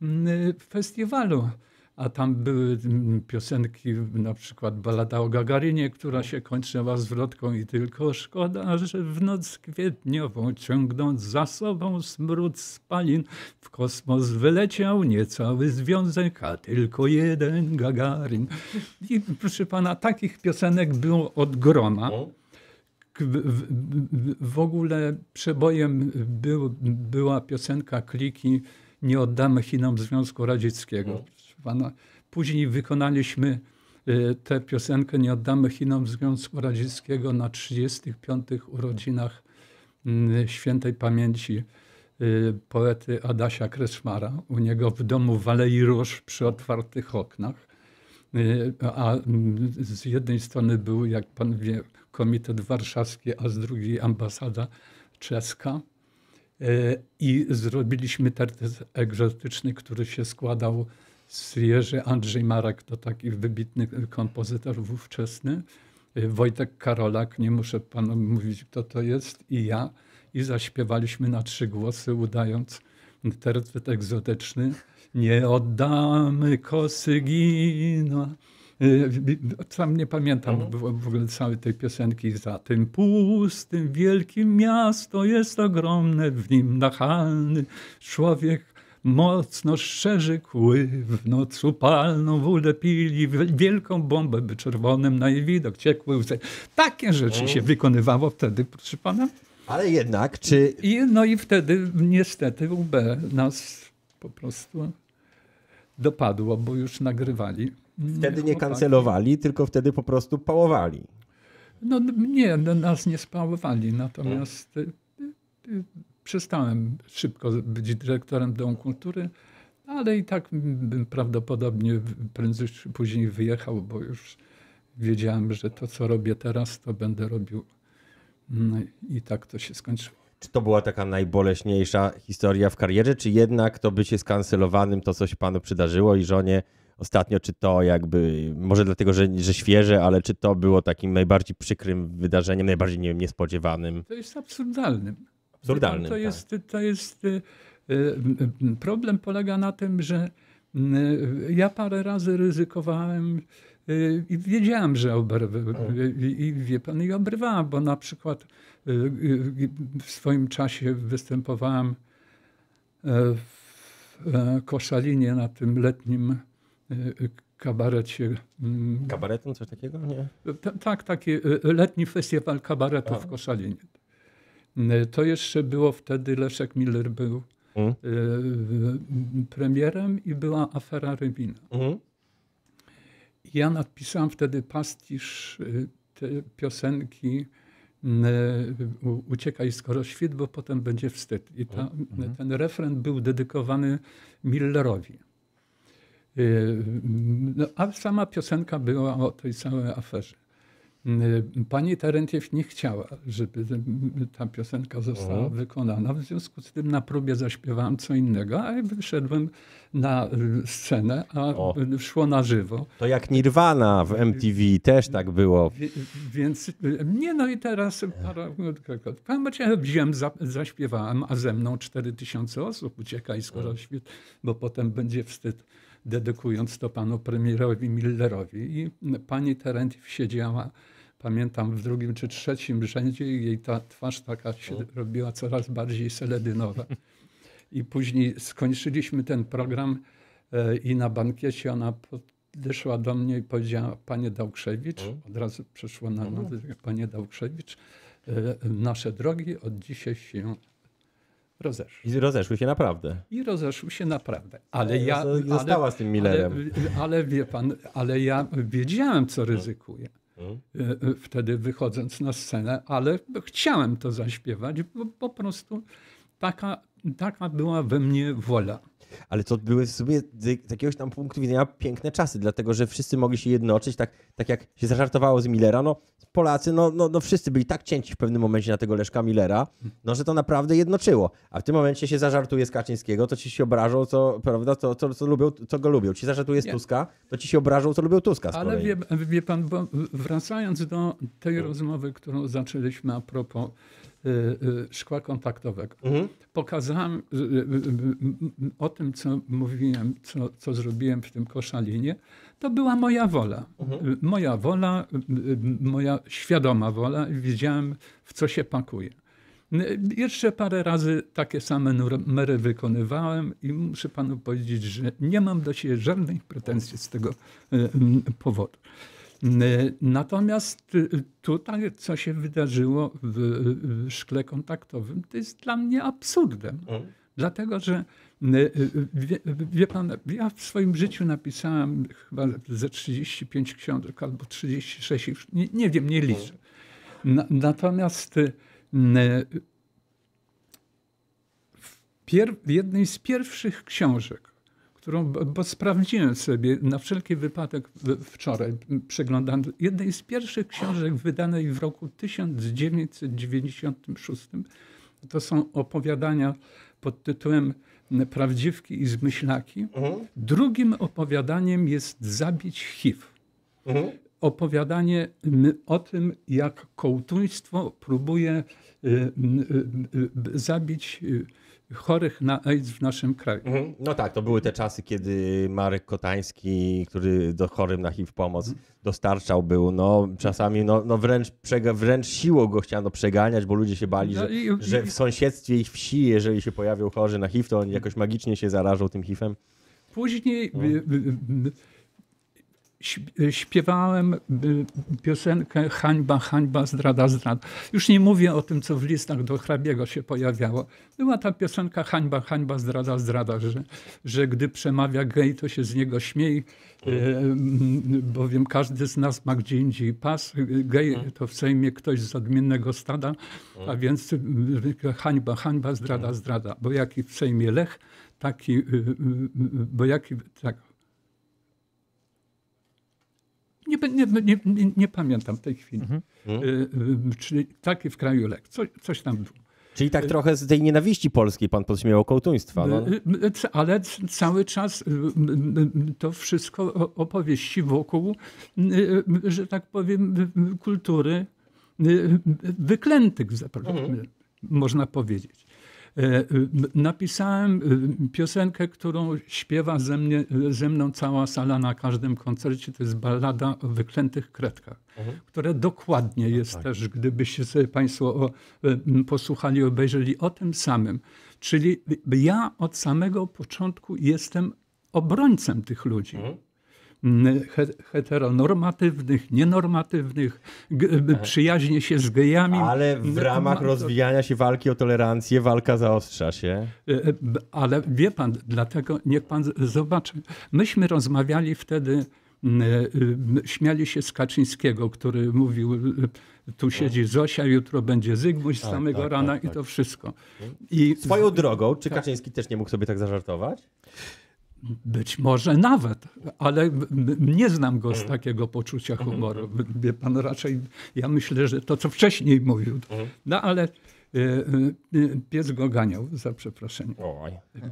w mm, festiwalu. A tam były mm, piosenki, na przykład balada o Gagarynie, która się kończyła zwrotką i tylko szkoda, że w noc kwietniową, ciągnąc za sobą smród spalin, w kosmos wyleciał nie cały związek, a tylko jeden Gagarin. I proszę pana, takich piosenek było od groma. W, w, w ogóle przebojem był, była piosenka Kliki, nie oddamy Chinom Związku Radzieckiego. No. Pana, później wykonaliśmy e, tę piosenkę Nie oddamy Chinom Związku Radzieckiego na 35. urodzinach mm, świętej pamięci e, poety Adasia Kreszmara u niego w domu w Alei Róż przy otwartych oknach. E, a mm, z jednej strony był, jak pan wie, Komitet Warszawski, a z drugiej ambasada czeska. E, I zrobiliśmy tertes egzotyczny, który się składał z Jerzy Andrzej Marek, to taki wybitny kompozytor ówczesny, e, Wojtek Karolak, nie muszę panu mówić, kto to jest, i ja. I zaśpiewaliśmy na trzy głosy, udając tercet egzotyczny. Nie oddamy kosygina, Y, y, sam nie pamiętam mhm. w ogóle całej tej piosenki. Za tym pustym wielkim miasto jest ogromne, w nim nachalny człowiek mocno szczerzy kły, w noc upalną, wódę pili, wielką bombę, by czerwonym na jej widok ciekły łzy. Takie rzeczy mhm. się wykonywało wtedy, proszę pana. Ale jednak, czy... I, no i wtedy niestety UB nas po prostu dopadło, bo już nagrywali. Wtedy nie kancelowali, tylko wtedy po prostu pałowali. No nie, no, nas nie spałowali, natomiast hmm. przestałem szybko być dyrektorem Domu Kultury, ale i tak bym prawdopodobnie prędzej czy później wyjechał, bo już wiedziałem, że to co robię teraz, to będę robił. No I tak to się skończyło. Czy to była taka najboleśniejsza historia w karierze, czy jednak to bycie skancelowanym, to coś panu przydarzyło i żonie ostatnio, czy to jakby, może dlatego, że, że świeże, ale czy to było takim najbardziej przykrym wydarzeniem, najbardziej nie wiem, niespodziewanym? To jest absurdalnym. Absurdalnym. To tak. jest, tak. to jest, y, y, y, problem polega na tym, że ja parę razy ryzykowałem i wiedziałem, że oberwę. I, wie pan, i obrywałem, bo na przykład w swoim czasie występowałem e, w e, Koszalinie na tym letnim E, e, kabarecie. Mm, Kabaretem, coś takiego? Nie. tak, taki e, letni festiwal kabaretów w Koszalinie. To jeszcze było wtedy, Leszek Miller był mm. premierem i była afera Rybina. Mm. Ja napisałem wtedy pastisz te piosenki mm, Uciekaj skoro świt, bo potem będzie wstyd. I ta, mm. ten refren był dedykowany Millerowi. Y, mm, no, a sama piosenka była o tej całej aferze. Y, pani Terentiew nie chciała, żeby mm, ta piosenka została o. Mhm. wykonana. W związku z tym na próbie zaśpiewałem co innego, a wyszedłem na y, scenę, a o. szło na żywo. To jak Nirvana w MTV też tak było. Więc nie, no i teraz para, w momencie wziąłem, za, zaśpiewałem, a ze mną 4000 osób ucieka i skoro, mhm. bo potem będzie wstyd dedykując to panu premierowi Millerowi. I pani Terentiew siedziała, pamiętam, w drugim czy trzecim rzędzie i jej ta twarz taka się o. robiła coraz bardziej seledynowa. I później skończyliśmy ten program e, i na bankiecie ona podeszła do mnie i powiedziała, panie Dałkrzewicz, od razu przeszła na nazwę, panie Dałkrzewicz, e, nasze drogi od dzisiaj się rozeszły. I rozeszły się naprawdę. I rozeszły się naprawdę. Ale no, ja. No, została ale, z tym Millerem. Ale, ale, wie pan, ale ja wiedziałem, co ryzykuję. Hmm. Wtedy wychodząc na scenę, ale chciałem to zaśpiewać, bo po prostu taka, taka była we mnie wola. Ale to były w sobie z jakiegoś tam punktu widzenia piękne czasy, dlatego że wszyscy mogli się jednoczyć, tak, tak jak się zażartowało z Millera, no Polacy, no, no, no wszyscy byli tak cięci w pewnym momencie na tego Leszka Millera, no że to naprawdę jednoczyło. A w tym momencie się zażartuje z Kaczyńskiego, to ci się obrażą, co, prawda, to, to, to, lubią, co go lubią. Ci zażartuje z Nie. Tuska, to ci się obrażą, co lubią Tuska. Ale wie, wie pan, wracając do tej rozmowy, którą zaczęliśmy a propos Y, y, szkła kontaktowego. Mhm. Pokazałem y, o tym, co mówiłem, co, co zrobiłem w tym koszalinie. To była moja wola. Mhm. Moja wola, moja świadoma wola. Widziałem, w co się pakuje. Jeszcze parę razy takie same numery wykonywałem i muszę panu powiedzieć, że nie mam do siebie żadnych pretensji z tego powodu. Y, natomiast y, tutaj, co się wydarzyło w szkle kontaktowym, to jest dla mnie absurdem. Mm. Dlatego, że y, wie, wie, pan, ja w swoim życiu napisałem chyba ze 35 książek albo 36, już nie, nie wiem, nie liczę. Na, natomiast w, pier, w jednej z pierwszych książek, którą bo sprawdziłem sobie na wszelki wypadek wczoraj, przeglądając jednej z pierwszych książek wydanej w roku 1996. To są opowiadania pod tytułem Prawdziwki i zmyślaki. Mhm. Drugim opowiadaniem jest Zabić HIV. Mhm. Opowiadanie o tym, jak kołtuństwo próbuje y, y, y, zabić chorych na AIDS w naszym kraju. Mhm. No tak, to były te czasy, kiedy Marek Kotański, który do chorym na HIV pomoc mhm. dostarczał, był no, czasami no, no wręcz, przega, wręcz siłą go chciano przeganiać, bo ludzie się bali, no że, i, że w sąsiedztwie ich wsi, jeżeli się pojawią chorzy na HIV, to oni jakoś magicznie się zarażą tym HIVem. Później no śpiewałem y, piosenkę Hańba, hańba, zdrada, zdrada. Już nie mówię o tym, co w listach do hrabiego się pojawiało. Była ta piosenka Hańba, hańba, zdrada, zdrada, że, że gdy przemawia gej, to się z niego śmiej, y, mhm. bowiem każdy z nas ma gdzie indziej pas. Gej mhm. to w Sejmie ktoś z odmiennego stada, a mhm. więc y, hańba, hańba, zdrada, zdrada. Bo jaki w Sejmie Lech, taki, bo jaki, tak, nie, nie, nie, nie pamiętam w tej chwili. Mhm. E, e, czyli taki w kraju lek. coś tam było. Czyli tak e, trochę z tej nienawiści polskiej pan podśmiewał kołtuństwa. No. Ale cały czas to wszystko opowieści wokół, że tak powiem, kultury wyklętych, tak mhm. można powiedzieć. E, e, napisałem e, piosenkę, którą śpiewa ze, mnie, ze mną cała sala na każdym koncercie. To jest ballada o wyklętych kredkach, mhm. które dokładnie no jest tak. też, gdybyście sobie Państwo posłuchali, obejrzeli o tym samym. Czyli ja od samego początku jestem obrońcem tych ludzi. Mhm heteronormatywnych, nienormatywnych, e, przyjaźnie się z gejami. Ale w ramach rozwijania się walki o tolerancję walka zaostrza się. E, e, ale wie pan, dlatego niech pan zobaczy. Myśmy rozmawiali wtedy śmiali się z Kaczyńskiego, który mówił, tu no. siedzi Zosia, jutro będzie Zygmunt z tak, samego tak, rana tak, i to tak. wszystko. No. I Swoją drogą, czy tak. Kaczyński też nie mógł sobie tak zażartować? Być może nawet, ale nie znam go z mhm. takiego poczucia mhm. humoru. Wie pan raczej, ja myślę, że to, co wcześniej mówił. Mhm. No ale e, e, pies go ganiał, za przeproszeniem.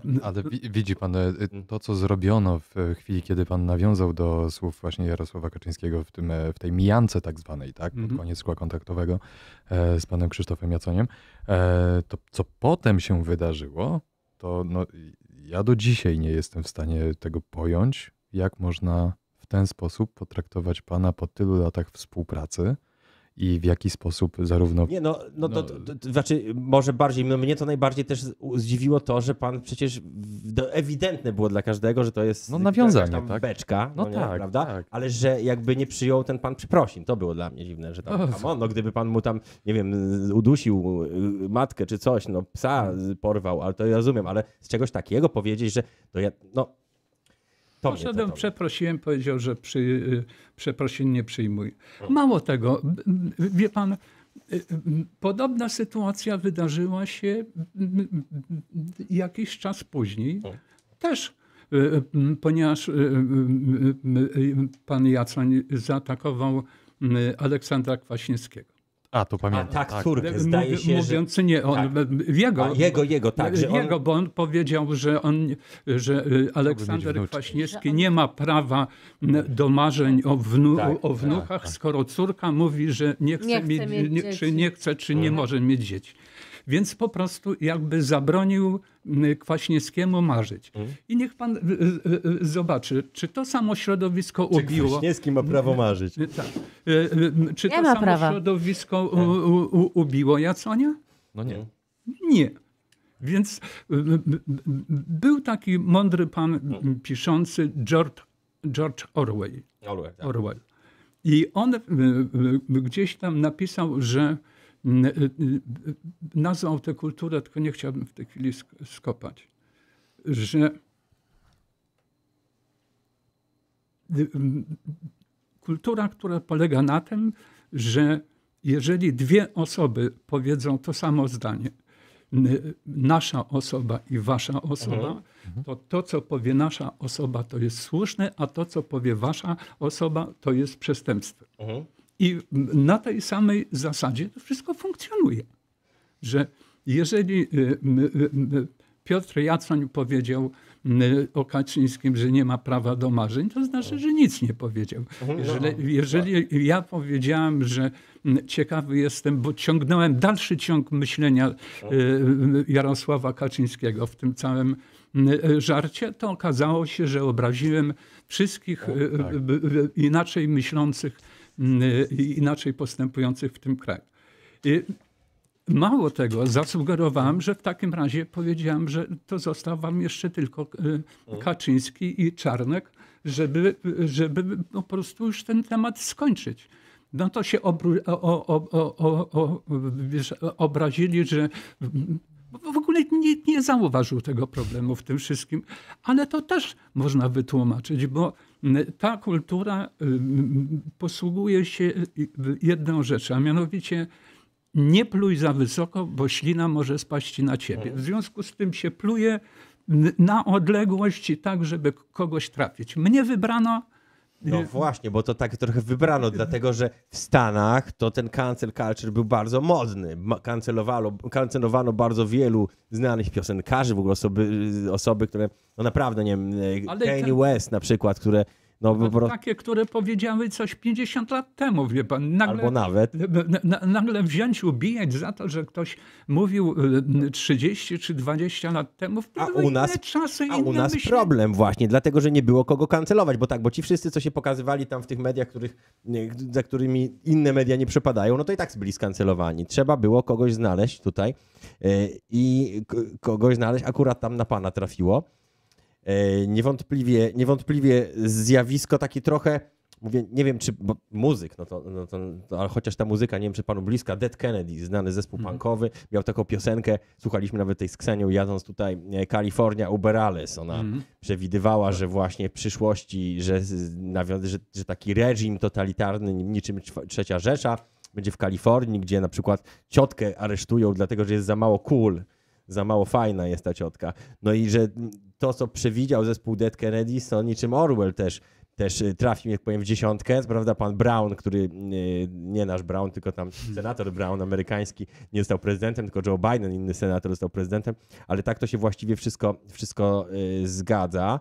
No, ale widzi pan e, to, co zrobiono w chwili, kiedy pan nawiązał do słów właśnie Jarosława Kaczyńskiego w, tym, w tej mijance tak zwanej, tak, pod koniec szkła kontaktowego z panem Krzysztofem Jaconiem, to co potem się wydarzyło, to no, ja do dzisiaj nie jestem w stanie tego pojąć, jak można w ten sposób potraktować pana po tylu latach współpracy i w jaki sposób zarówno. Nie, no, no, to, no. to, to, znaczy, może bardziej, no, mnie to najbardziej też zdziwiło to, że pan przecież no, ewidentne było dla każdego, że to jest. No, nawiązanie, tam tak? Beczka, no, no nie, tak, prawda? Tak. Ale że jakby nie przyjął ten pan przeprosin. To było dla mnie dziwne, że tam. Oh. On, no, gdyby pan mu tam, nie wiem, udusił y, matkę czy coś, no, psa porwał, ale to ja rozumiem, ale z czegoś takiego powiedzieć, że to ja, no Poszedłem, przeprosiłem, powiedział, że przy, y, przeprosin nie przyjmuje. Hmm. Mało tego, wie pan, y, y, podobna sytuacja wydarzyła się jakiś czas później. Hmm. Też ponieważ pan Jacań zaatakował Aleksandra Kwaśniewskiego. A, to pamiętam. tak, tak. Turk, zdaje się, Mówiąc, że... nie, on, tak. jego, A, jego, jego, tak. Jego, on... bo on powiedział, że, on, że y, Aleksander Kwaśniewski nie ma prawa do marzeń o, wnu, tak, o wnuchach, tak. skoro córka mówi, że nie chce, nie chce mieć, mieć, czy nie chce, czy nie mhm. może mieć dzieci. Więc po prostu jakby zabronił Kwaśniewskiemu marzyć. Mhm. I niech pan e, e, e, zobaczy, czy to samo środowisko czy ubiło... Kwaśniewski ma prawo marzyć. Tak. Czy nie to samo prawa. środowisko u, u, ubiło Jaconia? No nie. Nie. Więc był taki mądry pan mhm. piszący George, George Orwell. Orwell, tak. Orwell. I on gdzieś tam napisał, że Mm, y, y, y, nazwał tę kulturę, tylko nie chciałbym w tej chwili skopać, że kultura, która polega na tym, że jeżeli dwie osoby powiedzą to samo zdanie, nasza osoba i wasza osoba, mhm. Mhm. to to, co powie nasza osoba, to jest słuszne, a to, co powie wasza osoba, to jest przestępstwo. Mhm. I na tej samej zasadzie to wszystko funkcjonuje. Że jeżeli y, y, Piotr Jacoń powiedział y, o Kaczyńskim, że nie ma prawa do marzeń, to znaczy, że nic nie powiedział. Mhm. No, jeżeli, no, no, jeżeli tak. ja powiedziałem, że ciekawy jestem, bo ciągnąłem dalszy ciąg myślenia Jarosława Kaczyńskiego w tym całym żarcie, to okazało się, że obraziłem wszystkich tak. inaczej myślących Mm, y, inaczej postępujących w tym kraju. Y, mało tego, zasugerowałem, że w takim razie powiedziałem, że to został wam jeszcze tylko y, mm. Kaczyński i Czarnek, żeby, żeby po prostu już ten temat skończyć. No to się obru- o, o, o, obrazili, że w ogóle nie, nie zauważył tego problemu w tym wszystkim. Ale to też można wytłumaczyć, bo ta kultura y, posługuje się y, y, jedną rzeczą, a mianowicie nie pluj za wysoko, bo ślina może spaść na ciebie. W związku z tym się pluje na odległość tak, żeby kogoś trafić. Mnie wybrano no właśnie, bo to tak trochę wybrano, dlatego że w Stanach to ten cancel culture był bardzo modny. Kancelowano, bardzo wielu znanych piosenkarzy, w ogóle osoby, y, osoby które, no naprawdę, nie wiem, y, Ale Kanye West na przykład, które no, no, bo... Takie, które powiedziały coś 50 lat temu, wie pan. Nagle, Albo nawet. nagle wziąć, ubijać za to, że ktoś mówił 30 y, y, czy 20 lat temu. A u nas, czasy, a u nas problem właśnie, dlatego, że nie było kogo kancelować, bo tak, bo ci wszyscy, co się pokazywali tam w tych mediach, których, za którymi inne media nie przepadają, no to i tak byli skancelowani. Trzeba było kogoś znaleźć tutaj y, i kogoś znaleźć, akurat tam na pana trafiło E, niewątpliwie, niewątpliwie zjawisko takie trochę, mówię, nie wiem czy muzyk, no to, no to, ale chociaż ta muzyka, nie wiem czy panu bliska, Dead Kennedy, znany zespół mm. punkowy, miał taką piosenkę, słuchaliśmy nawet tej z Ksenią jadąc tutaj, California e, Uberales, ona mm. przewidywała, że właśnie w przyszłości, że, że, że taki reżim totalitarny niczym trzecia Rzesza będzie w Kalifornii, gdzie na przykład ciotkę aresztują dlatego, że jest za mało kul cool za mało fajna jest ta ciotka. No i że to, co przewidział zespół Dead Kennedy, to niczym Orwell też też y, trafił, jak powiem, w dziesiątkę. Prawda, pan Brown, który y, nie nasz Brown, tylko tam senator Brown amerykański nie został prezydentem, tylko Joe Biden, inny senator, został prezydentem, ale tak to się właściwie wszystko, wszystko y, zgadza.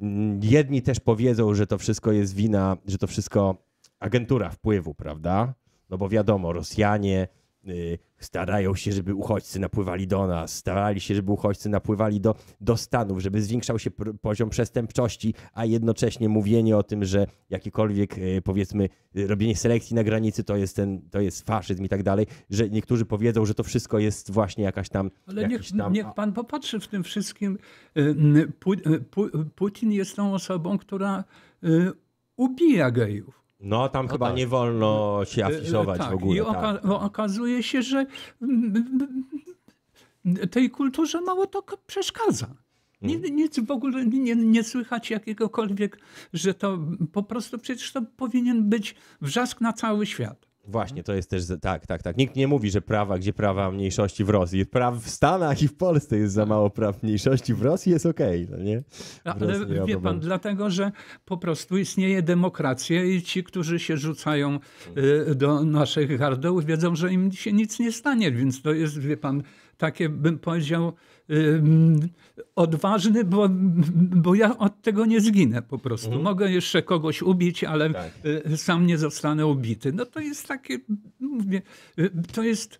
Mm, jedni też powiedzą, że to wszystko jest wina, że to wszystko agentura wpływu, prawda? No bo wiadomo, Rosjanie, Y, starają się, żeby uchodźcy napływali do nas, starali się, żeby uchodźcy napływali do, do Stanów, żeby zwiększał się poziom przestępczości, a jednocześnie mówienie o tym, że jakiekolwiek y, powiedzmy robienie selekcji na granicy to jest, ten, to jest faszyzm i tak dalej, że niektórzy powiedzą, że to wszystko jest właśnie jakaś tam... Ale niech, tam... niech pan popatrzy w tym wszystkim. Y, Putin jest tą osobą, która ubija gejów no, tam no chyba tak. nie wolno no, się y, y, afiszować tak. w ogóle. I oka tak. okazuje się, że tej kulturze mało to przeszkadza. Hmm. Nic w ogóle nie, nie słychać jakiegokolwiek, że to po prostu przecież to powinien być wrzask na cały świat. Właśnie, mhm. to jest też, tak, tak, tak. Nikt nie mówi, że prawa, gdzie prawa mniejszości w Rosji. Praw w Stanach i w Polsce jest za tak. mało praw mniejszości, w Rosji jest okej, okay, no nie? Ale wie problem. pan, dlatego, że po prostu istnieje demokracja i ci, którzy się rzucają y, do naszych gardeł, wiedzą, że im się nic nie stanie, więc to jest, wie pan, takie bym powiedział odważny, bo, bo ja od tego nie zginę po prostu. Mhm. Mogę jeszcze kogoś ubić, ale tak. Y, sam nie zostanę ubity. No to jest takie, no mówię, y, to jest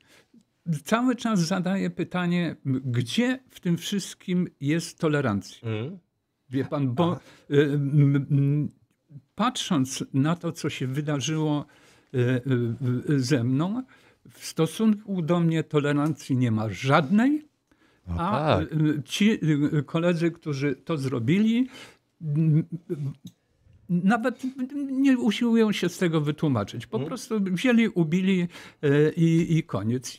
cały czas zadaję pytanie, gdzie w tym wszystkim jest tolerancja? Mm. Wie pan, bo y, patrząc na to, co się wydarzyło ze mną, w stosunku do mnie tolerancji nie ma żadnej, no a tak. Y, y, ci y, koledzy, którzy to zrobili, mm, nawet nie usiłują się z tego wytłumaczyć. Po hmm. prostu wzięli, ubili i, i koniec.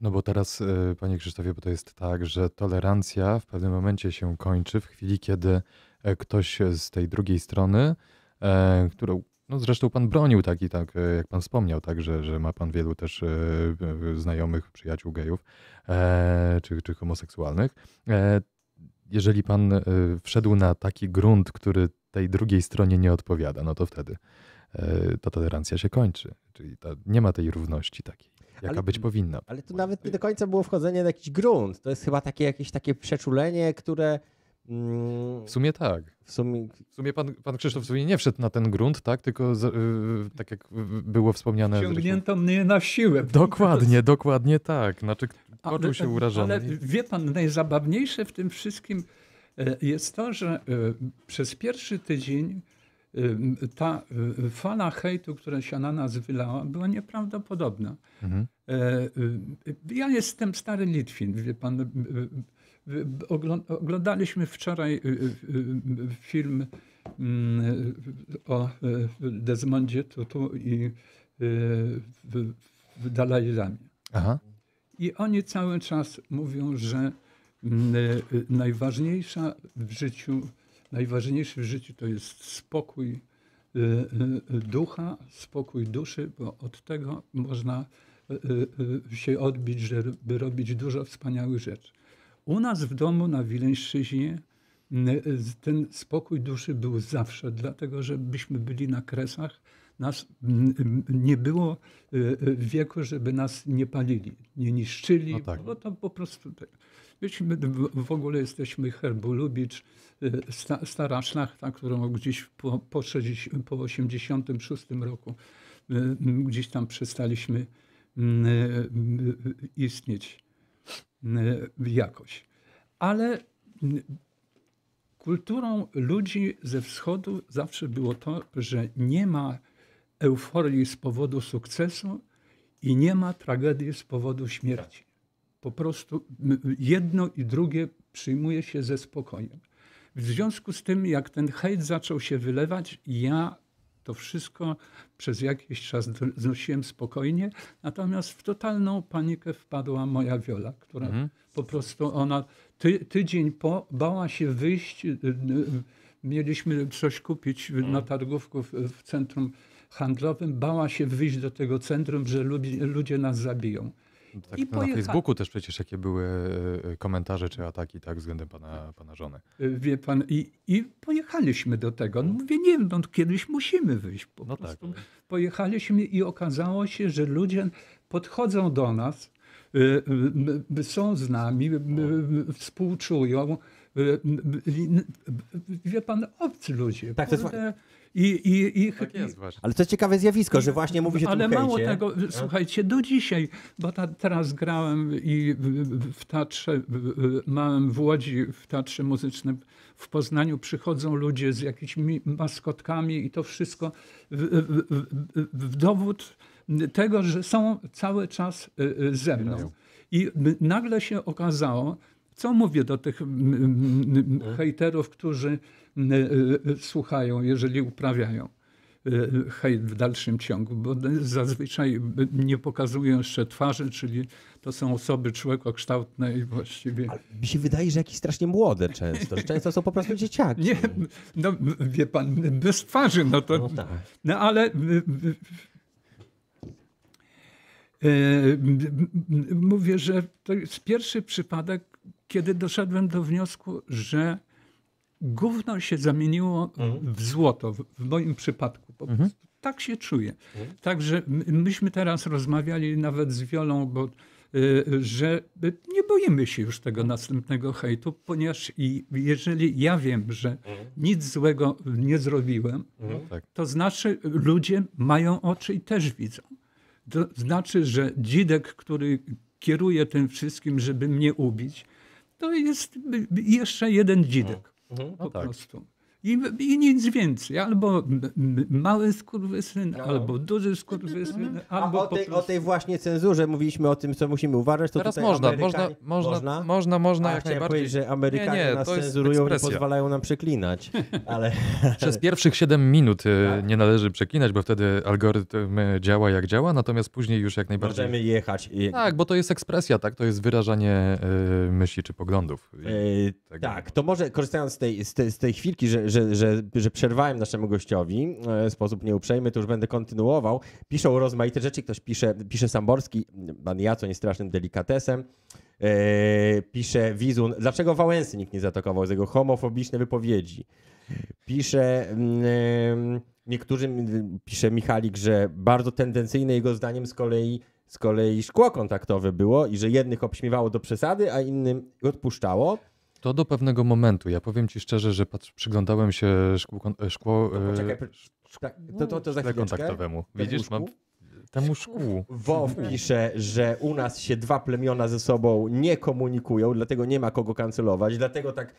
No bo teraz, panie Krzysztofie, bo to jest tak, że tolerancja w pewnym momencie się kończy, w chwili, kiedy e, ktoś z tej drugiej strony, e, którą no zresztą pan bronił tak i tak, e, jak pan wspomniał, tak, że, że ma pan wielu też e, e, znajomych, przyjaciół gejów czy, czy homoseksualnych. jeżeli pan wszedł na taki grunt, który tej drugiej stronie nie odpowiada, no to wtedy ta tolerancja się kończy. Czyli ta, nie ma tej równości takiej, jaka Ale- być powinna. Ale tu nawet nie do końca było wchodzenie na jakiś grunt. To jest chyba takie jakieś takie przeczulenie, które Mm. W sumie tak. W sumie, w sumie pan, pan Krzysztof sumie nie wszedł na ten grunt, tak? Tylko z, yy, tak jak było wspomniane. Ciągnięto mnie na siłę. Dokładnie, dokładnie tak. Znaczy, poczuł się urażony. Ale wie pan, najzabawniejsze w tym wszystkim e, jest to, że e, przez pierwszy tydzień e, ta fala hejtu, która się na nas wylała, była nieprawdopodobna. Mhm. Ja jestem stary Litwin, wie pan, Oglądaliśmy wczoraj y, y, y, film mm, o Desmondzie Tutu i Dalajlamie. Aha. I oni cały czas mówią, że mm, najważniejsza w życiu, najważniejszy w życiu to jest spokój ducha, spokój duszy, bo od tego można się odbić, żeby robić dużo wspaniałych rzeczy. U nas w domu na Wileńszczyźnie ten spokój duszy był zawsze, dlatego że byśmy byli na kresach, nas nie było e, e, wieku, żeby nas nie palili, nie niszczyli, no tak. bo to po prostu... Tak. my w ogóle jesteśmy Herbulubicz, e, stara szlachta, którą gdzieś po, po, 60, po 86 roku gdzieś tam przestaliśmy istnieć. Y, jakoś. Ale y, kulturą ludzi ze wschodu zawsze było to, że nie ma euforii z powodu sukcesu i nie ma tragedii z powodu śmierci. Po prostu jedno i drugie przyjmuje się ze spokojem. W związku z tym, jak ten hejt zaczął się wylewać, ja to wszystko przez jakiś czas znosiłem spokojnie, natomiast w totalną panikę wpadła moja Wiola, która mhm. po prostu ona ty, tydzień po bała się wyjść. Y, y, y, mieliśmy coś kupić mhm. na targówku w, w centrum handlowym. Bała się wyjść do tego centrum, że ludzie nas zabiją. Tak, I na Facebooku też przecież jakie były e, e, komentarze czy ataki tak względem pana, pana żony. E, wie pan, i, i pojechaliśmy do tego. No mówię, nie wiem, no, kiedyś musimy wyjść. Po no prostu. tak. No. Pojechaliśmy i okazało się, że ludzie podchodzą do nas, są z nami, no. współczują. Wie pan, obcy ludzie. Tak, to jest... I, i, i, no tak jest Ale to ciekawe zjawisko, że właśnie mówi się Ale mało hejcie. tego, słuchajcie, do dzisiaj, bo ta, teraz grałem i w teatrze małem w Łodzi, w teatrze muzycznym w Poznaniu przychodzą ludzie z jakimiś maskotkami i to wszystko w, w, w, w dowód tego, że są cały czas y, y, ze mną. I nagle się okazało, co mówię do tych hejterów, którzy e, e, słuchają, jeżeli uprawiają e, hejt w dalszym ciągu, bo zazwyczaj nie pokazują jeszcze twarzy, czyli to są osoby człowiekokształtne i właściwie... Ale mi się wydaje, że jakieś strasznie młode często, że często są po prostu dzieciaki. Nie, no wie pan, bez twarzy, no to... No, tak. no ale... Mówię, że to jest pierwszy przypadek, kiedy doszedłem do wniosku, że gówno się zamieniło w mhm. złoto, w moim przypadku. Po mhm. prostu. Mhm. Tak się czuję. Mhm. Także myśmy teraz rozmawiali nawet z Wiolą, bo y, że nie boimy się już tego następnego hejtu, ponieważ i jeżeli ja wiem, że nic złego nie zrobiłem, tak. to znaczy ludzie mają oczy i też widzą. To znaczy, że dzidek, który kieruje tym wszystkim, żeby mnie ubić, to jest jeszcze jeden dzidek. Mhm. mhm. Po tak. prostu. I, I, nic więcej. Albo mały skurwysyn, no. albo duży skurwysyn, albo A o, tej, prostu... o tej właśnie cenzurze mówiliśmy o tym, co musimy uważać. To Teraz można, Amerykanie... można, można, można, można jak najbardziej. Powiedzieć, że Amerykanie nie, nie, nas cenzurują pozwalają nam przeklinać. Ale... Przez pierwszych 7 minut e, tak. nie należy przeklinać, bo wtedy algorytm działa jak działa, natomiast później już jak najbardziej... Możemy jechać. I... Tak, bo to jest ekspresja, tak? To jest wyrażanie e, myśli czy poglądów. E, tak, to może korzystając z tej, z tej, z tej chwilki, że że, że, że przerwałem naszemu gościowi e, w sposób nieuprzejmy, to już będę kontynuował. Piszą rozmaite rzeczy, ktoś pisze, pisze Samborski, pan Jaco jest strasznym delikatesem. Eee, pisze Wizun, dlaczego Wałęsy nikt nie zaatakował z jego homofobiczne wypowiedzi? Pisze eee, mm, niektórzy, pisze Michalik, że bardzo tendencyjne jego zdaniem z kolei, z kolei szkło kontaktowe było i że jednych obśmiewało do przesady, a innym odpuszczało. To do pewnego momentu. Ja powiem ci szczerze, że przyglądałem się szkło... E, szkło no to e, tak, to, to, to za kontaktowemu. Widzisz, mam temu szkół. Wo pisze, że u nas się dwa plemiona ze sobą nie komunikują, dlatego nie ma kogo kancelować, dlatego tak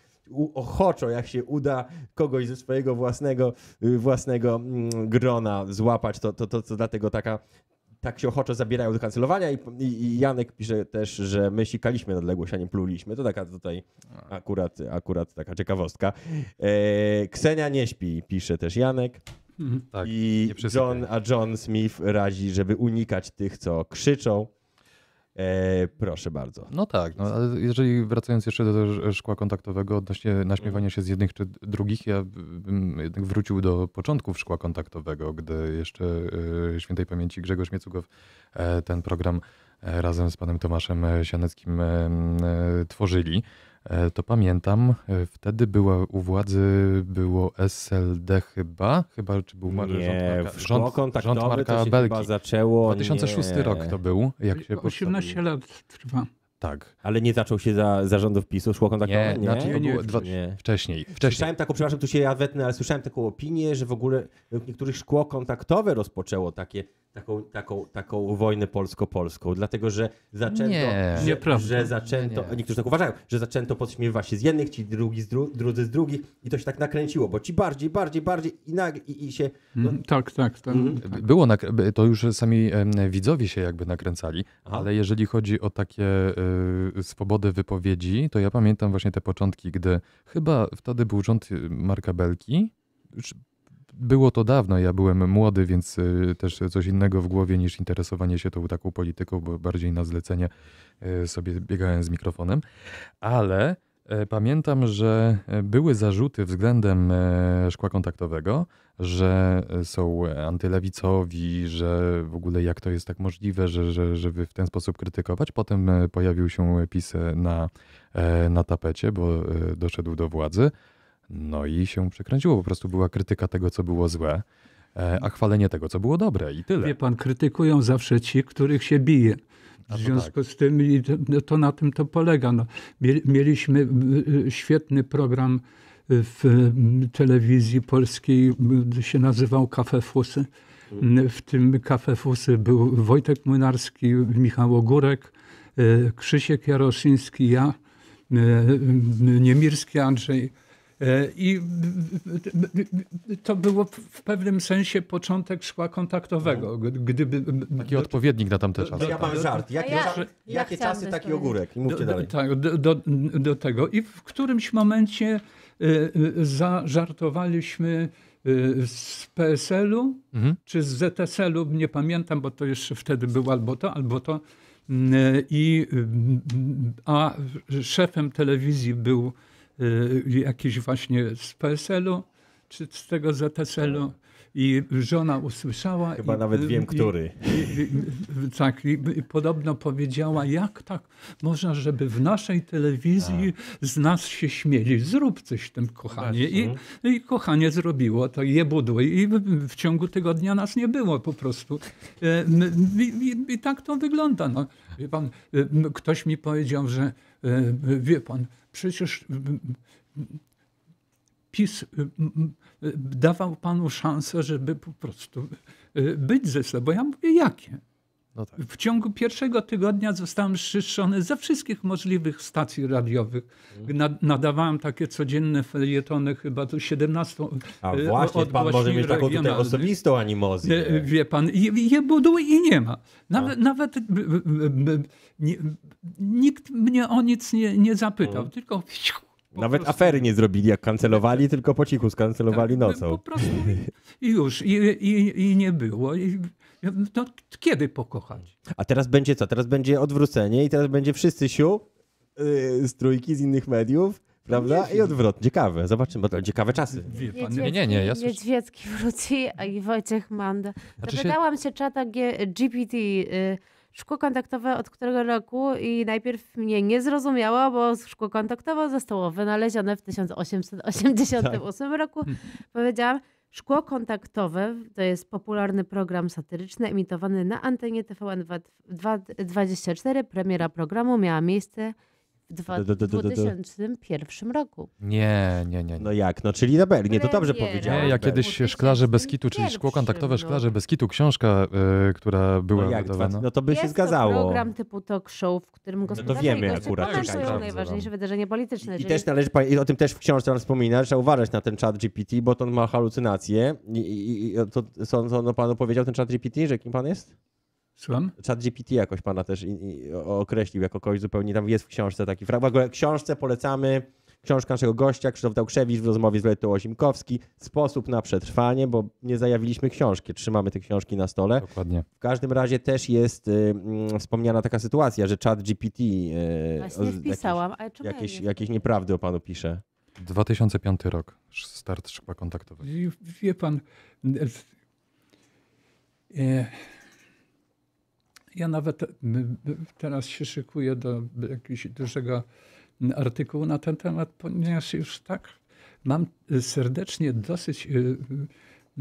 ochoczo, jak się uda kogoś ze swojego własnego, y, własnego mm, grona złapać, to, to, to, to dlatego taka, tak się ochoczo zabierają do kancelowania i, i, i Janek pisze też, że my sikaliśmy na odległość, a nie pluliśmy. To taka tutaj akurat, akurat taka ciekawostka. E, Ksenia nie śpi, pisze też Janek. Tak, I John, a John Smith razi, żeby unikać tych, co krzyczą. E, proszę bardzo. No tak, no, ale jeżeli wracając jeszcze do szkła kontaktowego odnośnie naśmiewania się z jednych czy drugich, ja bym jednak wrócił do początków szkła kontaktowego, gdy jeszcze e, świętej pamięci Grzegorz Miecugow e, ten program e, razem z panem Tomaszem Sianeckim e, e, tworzyli. E, to pamiętam, e, wtedy była u władzy, było SLD chyba, chyba czy był nie, rząd marka, rząd, rząd marka Belgii. zaczęło, 2006 nie. rok to był. Jak się 18 postawił. lat trwa. Tak. Ale nie zaczął się za, za rządów PiSu szło kontaktowe? Nie, nie, znaczy nie, dwa, nie. Wcześniej, wcześniej. Słyszałem taką, przepraszam, tu się ja wetnę, ale słyszałem taką opinię, że w ogóle w niektórych szkło kontaktowe rozpoczęło takie taką, taką, taką wojnę polsko-polską, dlatego że zaczęto, nie, że, nieprawda. że zaczęto, nie, no nie. niektórzy tak uważają, że zaczęto podśmiewać się z jednych, ci drugi z dru, drudzy z drugich i to się tak nakręciło, bo ci bardziej, bardziej, bardziej i, nagle, i, i się... No... Mm, tak, tak, tak, mm. Było, na, to już sami widzowie się jakby nakręcali, Aha. ale jeżeli chodzi o takie e, swobody wypowiedzi, to ja pamiętam właśnie te początki, gdy chyba wtedy był rząd y, Marka Belki, było to dawno, ja byłem młody, więc y, też coś innego w głowie niż interesowanie się tą taką polityką, bo bardziej na zlecenie y, sobie biegałem z mikrofonem. Ale e, pamiętam, że e, były zarzuty względem e, szkła kontaktowego, że są antylewicowi, że w ogóle jak to jest tak możliwe, że, że, żeby w ten sposób krytykować. Potem pojawił się PiS na, na tapecie, bo doszedł do władzy. No i się przekręciło, po prostu była krytyka tego, co było złe, e, a chwalenie tego, co było dobre i tyle. Wie pan, krytykują zawsze ci, których się bije. W związku tak. z tym to, no to, na tym to polega. No, mieliśmy y, y, świetny program w mm, telewizji polskiej, y, się nazywał Kafefusy. Mm. W tym Kafefusy był Wojtek Młynarski, Michał Ogórek, Krzysiek Jaroszyński, ja, Niemirski Andrzej E, I to było w pewnym sensie początek szkła kontaktowego. No. Gdyby... Taki odpowiednik na tamte czasy. Ja mam żart. Jakie, ja, czasy, ja jakie czasy taki ogórek? I mówcie dalej. Tak, do, do, do tego. I w którymś momencie e, e, zażartowaliśmy z PSL-u mhm. czy z ZSL-u, nie pamiętam, bo to jeszcze wtedy było albo to, albo to. Mm, I, a szefem telewizji był Y, jakiś właśnie z PSL-u czy z tego ZSL-u. I żona usłyszała. Chyba i, nawet y, wiem, y, tak, i, który. I, tak, podobno powiedziała, jak tak można, żeby w naszej telewizji A. z nas się śmieli. Zrób coś tym, kochanie. I, kochanie zrobiło to je budło I w, w ciągu tygodnia nas nie było po prostu. E, I, tak to wygląda. No. Pan, ktoś mi powiedział, że e, wie pan, Przecież PiS dawał panu szansę, żeby po prostu e, być ze sobą. Bo ja mówię, jakie? No tak. W ciągu pierwszego tygodnia zostałem szyszczony ze wszystkich możliwych stacji radiowych. Mhm. nadawałem takie codzienne felietony chyba do 17. E, A właśnie, pan może mieć taką tutaj osobistą animozję. E, wie pan, je, je buduj i nie ma. Nawet, nawet nie, nikt mnie o nic nie, nie zapytał, mm. tylko po Nawet prostu... afery nie zrobili, jak kancelowali, tylko po cichu skancelowali tak, nocą. Po prostu i już, i, i, i nie było. I, to kiedy pokochać? A teraz będzie co? Teraz będzie odwrócenie i teraz będzie wszyscy siu yy, z trójki, z innych mediów, prawda? I odwrotnie. Ciekawe. Zobaczymy, bo to ciekawe czasy. nie, nie, nie. Ja słyszę... Niedźwiecki wróci i Wojciech Manda. Znaczy Zapytałam się czata G GPT... Yy, szkło kontaktowe od którego roku i najpierw mnie nie zrozumiała, bo szkło kontaktowe zostało wynalezione w 1888 tak. roku. Hmm. Powiedziałam, Szkło kontaktowe to jest popularny program satyryczny emitowany na antenie TVN 24. Premiera programu miała miejsce w 2001 roku. Nie, nie, nie. No jak? No czyli na Belgię, to dobrze powiedziałem. Nie, ja kiedyś szklarze Beskitu, czyli szkło kontaktowe no. szklarze Beskitu, książka, y, która no była no jak, wydawana. No to by się zgadzało. program typu talk show, w którym gospodarze no to wiemy akurat. komentują najważniejsze wydarzenia polityczne. I też należy, i o tym też w książce wspominasz, trzeba uważać na ten chat GPT, bo to on ma halucynacje. I, i, to, co, no panu powiedział ten chat GPT, że kim pan jest? Słucham? Chat GPT jakoś pana też i, i określił jako kogoś zupełnie, tam jest w książce taki fragment. W książce polecamy, książkę naszego gościa, Krzysztof Dałkrzewicz w rozmowie z Letą Osimkowski, sposób na przetrwanie, bo nie zajawiliśmy książki, trzymamy te książki na stole. Dokładnie. W każdym razie też jest y, y, wspomniana taka sytuacja, że chat GPT y, Właśnie wpisałam, jakieś, ale czemu jakieś, ja nie jakieś nieprawdy o panu pisze. 2005 rok, start szkła kontaktować. Wie pan, e, ja nawet teraz się szykuję do jakiegoś dużego artykułu na ten temat, ponieważ już tak mam serdecznie dosyć y, y,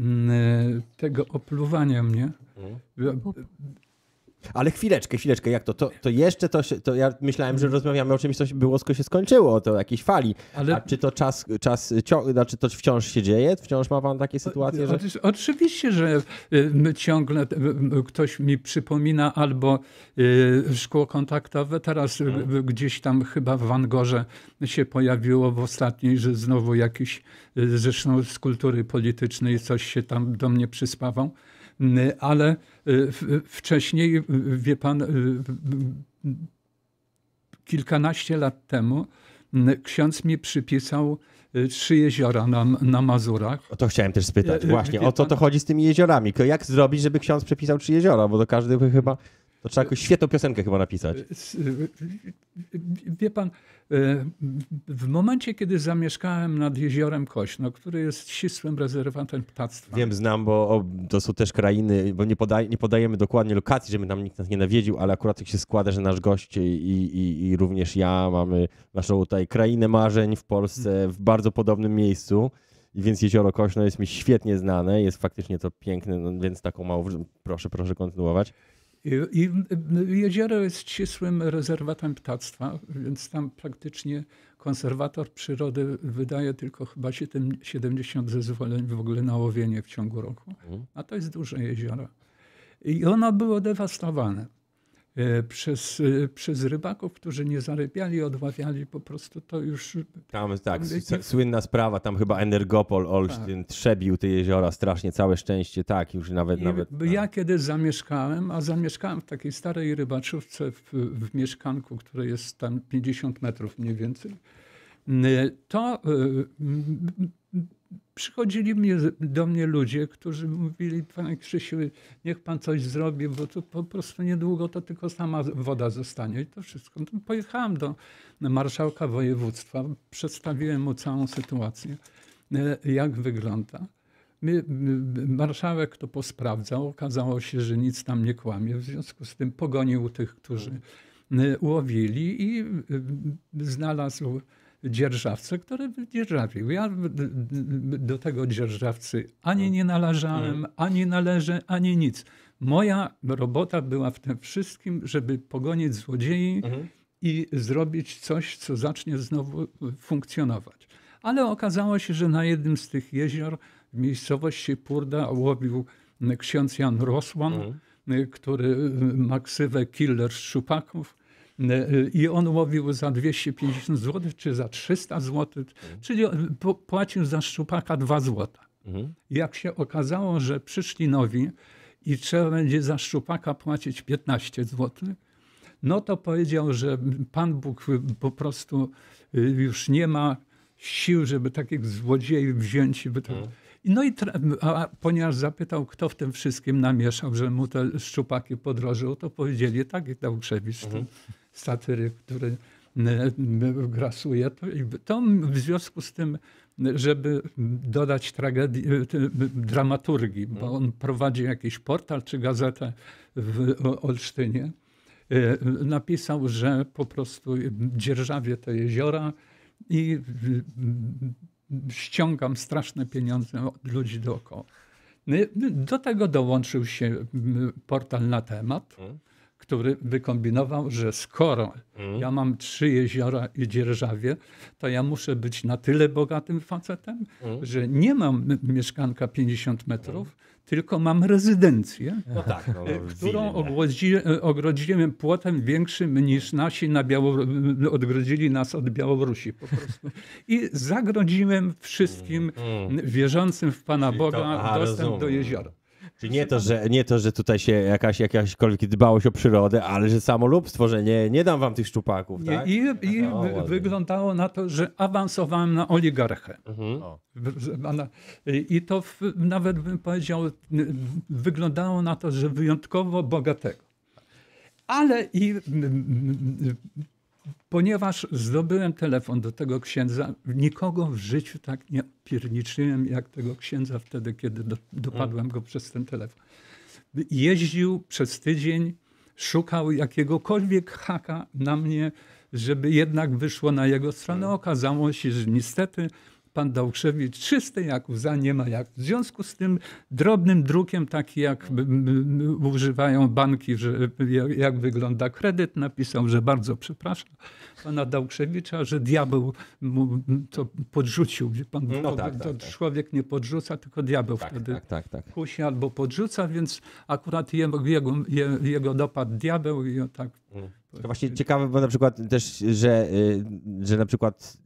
y, tego opluwania mnie. Mm. Ale chwileczkę, chwileczkę, jak to? To, to jeszcze to, się, to ja myślałem, że rozmawiamy o czymś, co było, się skończyło, to jakiejś fali. Ale... A czy to czas, czas ciąg, znaczy to wciąż się dzieje? Wciąż ma pan takie sytuacje, że... Oczywiście, że y, ciągle y, ktoś mi przypomina albo y, szkło kontaktowe, teraz hmm. gdzieś tam chyba w Wangorze się pojawiło w ostatniej, że znowu jakiś, zresztą z kultury politycznej coś się tam do mnie przyspawał ale wcześniej, wie pan, kilkanaście lat temu ksiądz mi przypisał trzy jeziora na, na Mazurach. O to chciałem też spytać. Właśnie, wie o co pan... to chodzi z tymi jeziorami? Jak zrobić, żeby ksiądz przepisał trzy jeziora? Bo to każdy chyba... To trzeba jakąś świetną piosenkę chyba napisać. Wie pan, Y, w momencie, kiedy zamieszkałem nad jeziorem Kośno, które jest ścisłym rezerwatem ptactwa. Wiem, znam, bo o, to są też krainy, bo nie, podaj, nie, podajemy dokładnie lokacji, żeby nam nikt nas nie nawiedził, ale akurat tak się składa, że nasz gość i, i, i również ja mamy naszą tutaj krainę marzeń w Polsce mhm. w bardzo podobnym miejscu. I więc jezioro Kośno jest mi świetnie znane, jest faktycznie to piękne, no więc taką małą... Proszę, proszę kontynuować. I jezioro jest ścisłym rezerwatem ptactwa, więc tam praktycznie konserwator przyrody wydaje tylko chyba 70 zezwoleń w ogóle na łowienie w ciągu roku. Mhm. A to jest duże jezioro. I ono było dewastowane. E, przez, e, przez rybaków, którzy nie zarybiali, odławiali po prostu to już. Tam, tak, tam, słynna sprawa, tam chyba Energopol Olsztyn tak. trzebił te jeziora strasznie, całe szczęście, tak, już nawet. nawet ja tak. kiedy zamieszkałem, a zamieszkałem w takiej starej rybaczówce w, w mieszkanku, które jest tam 50 metrów mniej więcej, y, to y, przychodzili mnie, do mnie ludzie, którzy mówili, panie Krzysiu, niech pan coś zrobi, bo to po prostu niedługo to tylko sama woda zostanie i to wszystko. No pojechałem do marszałka województwa, przedstawiłem mu całą sytuację, e, jak wygląda. My, marszałek to posprawdzał, okazało się, że nic tam nie kłamie, w związku z tym pogonił tych, którzy e, łowili i e, znalazł dzierżawcę, który dzierżawił. Ja do tego dzierżawcy ani nie należałem, mm. ani należę, ani nic. Moja robota była w tym wszystkim, żeby pogonić złodziei mhm. i zrobić coś, co zacznie znowu funkcjonować. Ale okazało się, że na jednym z tych jezior w miejscowości Purda łowił ksiądz Jan Rosłan, mhm. który ma ksywę killer szczupaków Y, y, i on łowił za 250 zł, czy za 300 zł, mhm. czyli płacił za szczupaka 2 zł. Mhm. Jak się okazało, że przyszli nowi i trzeba będzie za szczupaka płacić 15 zł, no to powiedział, że Pan Bóg po prostu y, już nie ma sił, żeby takich złodziejów wziąć. By tak... Mhm. No i a ponieważ zapytał, kto w tym wszystkim namieszał, że mu te szczupaki podrożył, to powiedzieli tak i Dałgrzewicz. Mhm satyry, który e, e, grasuje. To w związku z tym, żeby dodać tragedii, e, dramaturgii, bo mhm. on prowadzi jakiś portal czy gazetę w Olsztynie, napisał, że po prostu dzierżawię te jeziora i ściągam straszne pieniądze od ludzi dookoła. No do tego dołączył się portal na temat. Mhm który wykombinował, że skoro mm. ja mam trzy jeziora i dzierżawie, to ja muszę być na tyle bogatym facetem, mm. że nie mam mieszkanka 50 metrów, mm. tylko mam rezydencję, no tak, no, no którą e, ogrodziłem płotem większym niż nasi na Białorusi, odgrodzili nas od Białorusi po prostu. I zagrodziłem wszystkim mm, mm. wierzącym w Pana Czyli Boga to, dostęp rozumiem. do jeziora. Czyli nie to, że, nie to, że tutaj się jakaś, jakaśkolwiek dbałość o przyrodę, ale że samolubstwo, że nie, nie dam wam tych szczupaków. Nie, tak? I, i o, wyglądało na to, że awansowałem na oligarchę. Mhm. I to w, nawet bym powiedział, wyglądało na to, że wyjątkowo bogatego. Ale i ponieważ zdobyłem telefon do tego księdza, nikogo w życiu tak nie pierniczyłem jak tego księdza wtedy, kiedy do, dopadłem go przez ten telefon. Jeździł przez tydzień, szukał jakiegokolwiek haka na mnie, żeby jednak wyszło na jego stronę. Okazało się, że niestety pan Dałczewicz czystej jak łza nie ma jak. W związku z tym drobnym drukiem, taki jak używają banki, że jak wygląda kredyt, napisał, że bardzo przepraszam pana Dałczewicza, że diabeł mu to podrzucił. Pan, no to, tak, to tak, tak. człowiek tak. nie podrzuca, tylko diabeł tak, wtedy tak, tak, tak. kusi albo podrzuca, więc akurat jego, jego, jego dopadł diabeł i tak... Mm. To właśnie ciekawe, bo na przykład też, że, y, że na przykład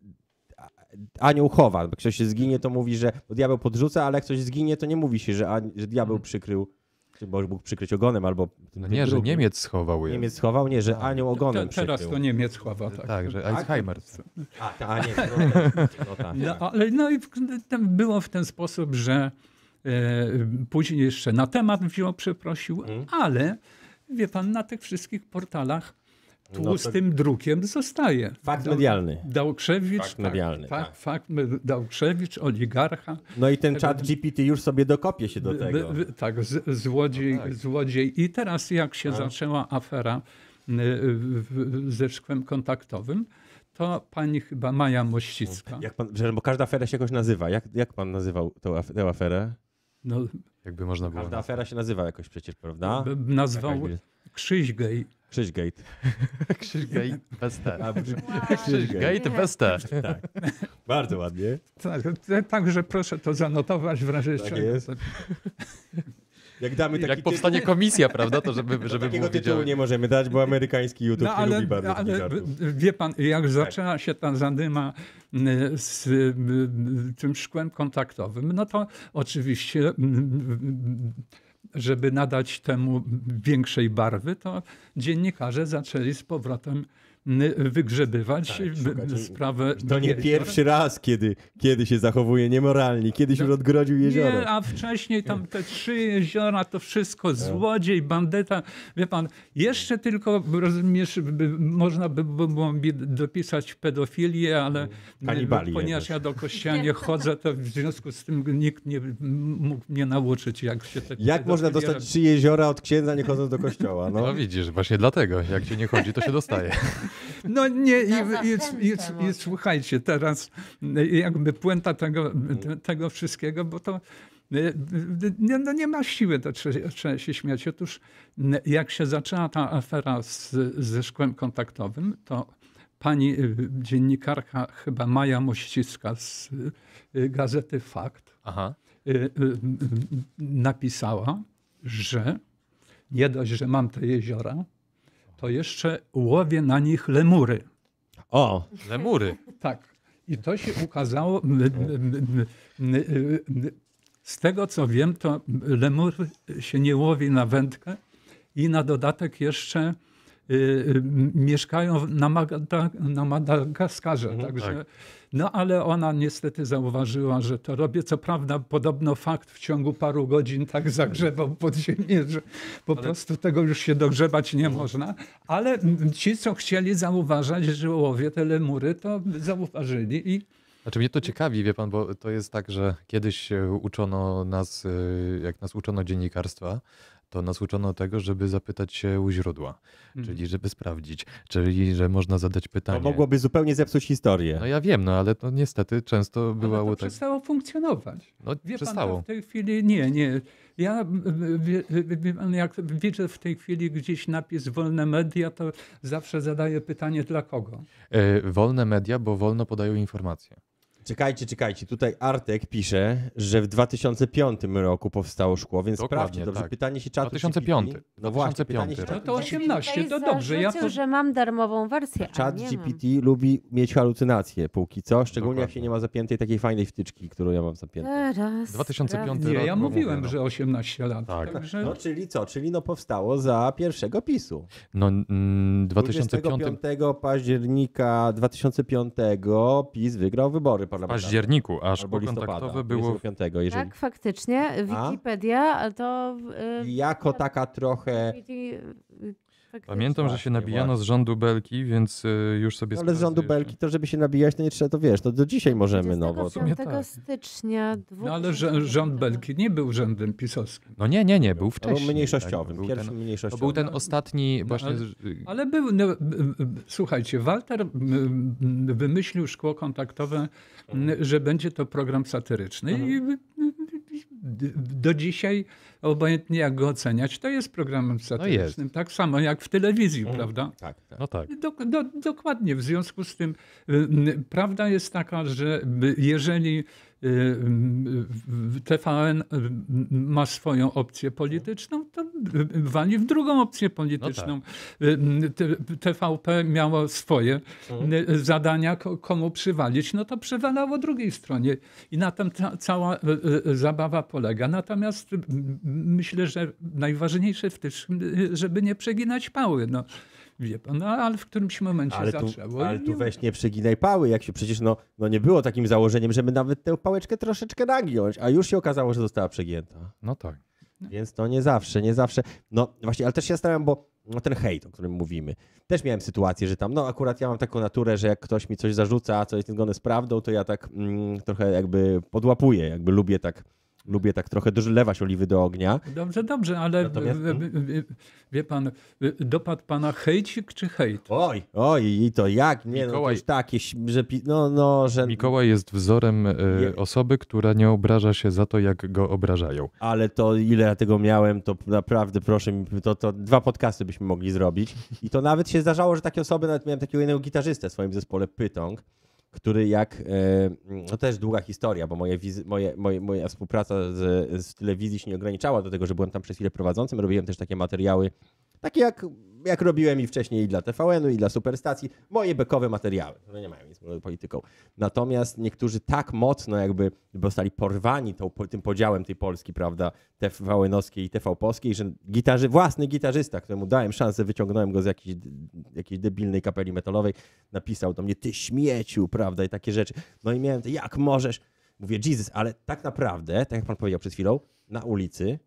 anioł chowa. Jak ktoś się zginie, to mówi, że no diabeł podrzuca, ale jak ktoś zginie, to nie mówi się, że, an... że diabeł mhm. przykrył czy Bóg przykryć ogonem albo... No nie, że Niemiec schował je. Niemiec schował, nie, że tak. anioł ogonem Te, Teraz przykrył. to Niemiec chowa, tak. Tak, że Alzheimer. A, a nie, no, ale no i tam było w ten sposób, że e, później jeszcze na temat wziął, przeprosił, hmm? ale wie pan, na tych wszystkich portalach no tłustym no to... drukiem zostaje. Fakt medialny. Dałkrzewicz, fakt, tak, medialny, tak, tak. fakt Dałkrzewicz, oligarcha. No i ten e, czat GPT już sobie dokopie się do tego. tak, z, złodziej, no tak. złodziej. I teraz jak się A? zaczęła afera e, ze szkłem kontaktowym, to pani chyba Maja Mościcka. Jak pan, bo każda afera się jakoś nazywa. Jak, jak pan nazywał tę, tę aferę? No, Jakby można było. Każda afera się nazywa jakoś przecież, prawda? Nazwał tak Krzyś Krzyżgate. Gate bez T. Krzyżgate bez T. Tak. Bardzo ładnie. Także proszę to zanotować w razie tak jest. Jak, damy taki Jak powstanie komisja, prawda, to żeby, żeby Takiego było nie możemy dać, bo amerykański YouTube no, ale, nie lubi bardzo ale, Wie pan, jak tak. zaczęła się ta zadyma z tym szkłem kontaktowym, no to oczywiście żeby nadać temu większej barwy, to dziennikarze zaczęli z powrotem wygrzebywać tak, sprawę. To nie jeziora. pierwszy raz, kiedy, kiedy się zachowuje niemoralnie. Kiedyś no, odgrodził jezioro. Nie, a wcześniej tam te trzy jeziora, to wszystko tak. złodziej, bandeta. Wie pan, jeszcze tylko, rozumiesz, by, można by było dopisać pedofilię, ale Kanibali ponieważ ja do kościoła nie chodzę, to w związku z tym nikt nie mógł mnie nauczyć, jak się te Jak można dostać trzy jeziora od księdza, nie chodząc do kościoła? No, no widzisz, właśnie dlatego. Jak się nie chodzi, to się dostaje. No nie, i, i, i, i słuchajcie, teraz e, jakby puenta tego, tego wszystkiego, bo to e, nie, no nie ma siły, to trzeba, trzeba się śmiać. Otóż jak się zaczęła ta afera z, ze szkłem kontaktowym, to pani e, dziennikarka chyba Maja Mościska z gazety Fakt Aha. napisała, że nie dość, że mam te jeziora, to jeszcze łowię na nich lemury. O, lemury. Tak. I to się ukazało. Z tego co wiem, to lemur się nie łowi na wędkę i na dodatek jeszcze y, y, mieszkają na, Madagaskarze. Mhm. także tak no ale ona niestety zauważyła, że to robię. Co prawda, podobno fakt w ciągu paru godzin tak zagrzebał pod ziemię, że po ale... prostu tego już się dogrzebać nie no. można. Ale ci, co chcieli zauważać, że łowię te lemury, to zauważyli i znaczy mnie to ciekawi, wie pan, bo to jest tak, że kiedyś e, uczono nas, e, jak nas uczono dziennikarstwa, to nas uczono tego, żeby zapytać się u źródła, mhm. czyli żeby sprawdzić, czyli że można zadać pytanie. To mogłoby zupełnie zepsuć historię. No ja wiem, no ale to niestety często bywało ale to tak. przestało funkcjonować. No, Wie przestało. Pan, w tej chwili nie, nie. Ja, jak widzę w tej chwili gdzieś napis wolne media, to zawsze zadaję pytanie dla kogo? Yy, wolne media, bo wolno podają informacje. Czekajcie, czekajcie. Tutaj Artek pisze, że w 2005 roku powstało szkło, więc Dokładnie, sprawdźcie. Dobrze, tak. pytanie się czatu. 2005. GPT, no właśnie, pytanie Się no to 18, to dobrze. Ja to... że mam darmową wersję. Chat GPT mam. lubi mieć halucynacje póki co, szczególnie Dokładnie. jak się nie ma zapiętej takiej fajnej wtyczki, którą ja mam zapiętą. Teraz 2005 nie, Ja mówiłem, no. że 18 lat. Tak. Także... No czyli co? Czyli no powstało za pierwszego PiSu. No mm, 2005... 25 października 2005 PiS wygrał wybory w październiku, aż albo kontaktowe było... piątego, jeżeli... Tak, faktycznie. Wikipedia to... Yy, jako taka trochę... Pamiętam, że się nabijano z rządu Belki, więc y, już sobie no, Ale z rządu Belki to, żeby się nabijać, to nie trzeba, to wiesz, to no do dzisiaj no, możemy. No, bo to... tak. stycznia. No ale rząd Belki nie był rządem pisowskim. No nie, nie, nie, był wcześniej. Był mniejszościowym, tak, był pierwszym ten, mniejszościowym. To był ten ostatni właśnie... No, ale, ale, był, no, słuchajcie, Walter wymyślił szkło kontaktowe, że będzie to program satyryczny mhm. i do dzisiaj obojętnie jak go oceniać, to jest programem no satyrycznym. No tak samo jak w telewizji, mm, prawda? Tak, tak. No tak. Do, do, dokładnie. W związku z tym y, prawda jest taka, że y, jeżeli Y, y, y, TVN ma swoją opcję polityczną, to wali w drugą opcję polityczną. No tak. TVP miało swoje hmm. zadania, komu przywalić, no to przywalało drugiej stronie. I na tym ta, cała zabawa polega. Natomiast myślę, że najważniejsze w tym, żeby nie przeginać pały. No. Wie pan, no ale w którymś momencie ale tu, zaczęło. Ale tu weź nie przeginaj pały, jak się przecież, no, no nie było takim założeniem, żeby nawet tę pałeczkę troszeczkę nagiąć, a już się okazało, że została przegięta. No tak. Więc to nie zawsze, nie zawsze. No właśnie, ale też się zastanawiam, bo no ten hejt, o którym mówimy. Też miałem sytuację, że tam, no akurat ja mam taką naturę, że jak ktoś mi coś zarzuca, co jest niezgodne z prawdą, to ja tak mm, trochę jakby podłapuję, jakby lubię tak lubię tak trochę dolewać oliwy do ognia. Dobrze, dobrze, ale Natomiast... wie, no. wie pan, dopadł pana hejcik czy hejt? Oj, oj, i to jak? Nie, Mikołaj... no to takie, że, no, no, że... Mikołaj jest wzorem y, osoby, która nie obraża się za to, jak go obrażają. Ale to ile ja tego miałem, to naprawdę proszę, mi, to, to dwa podcasty byśmy mogli zrobić. I to nawet się zdarzało, że takie osoby, nawet miałem takiego jednego gitarzystę w swoim zespole, Pytong, który jak, e, no też długa historia, bo moje, moje, moje, moja współpraca z, z telewizji się nie ograniczała do tego, że byłem tam przez chwilę prowadzącym, robiłem też takie materiały, takie jak jak robiłem i wcześniej i dla TVN-u, i dla Superstacji, moje bekowe materiały, które nie mają nic z polityką. Natomiast niektórzy tak mocno jakby zostali porwani tą, tym podziałem tej Polski, prawda, TVN-owskiej i TV-polskiej, że gitarzy, własny gitarzysta, któremu dałem szansę, wyciągnąłem go z jakiejś, jakiejś debilnej kapeli metalowej, napisał do mnie, ty śmieciu, prawda, i takie rzeczy. No i miałem, to jak możesz? Mówię, Jesus, ale tak naprawdę, tak jak pan powiedział przed chwilą, na ulicy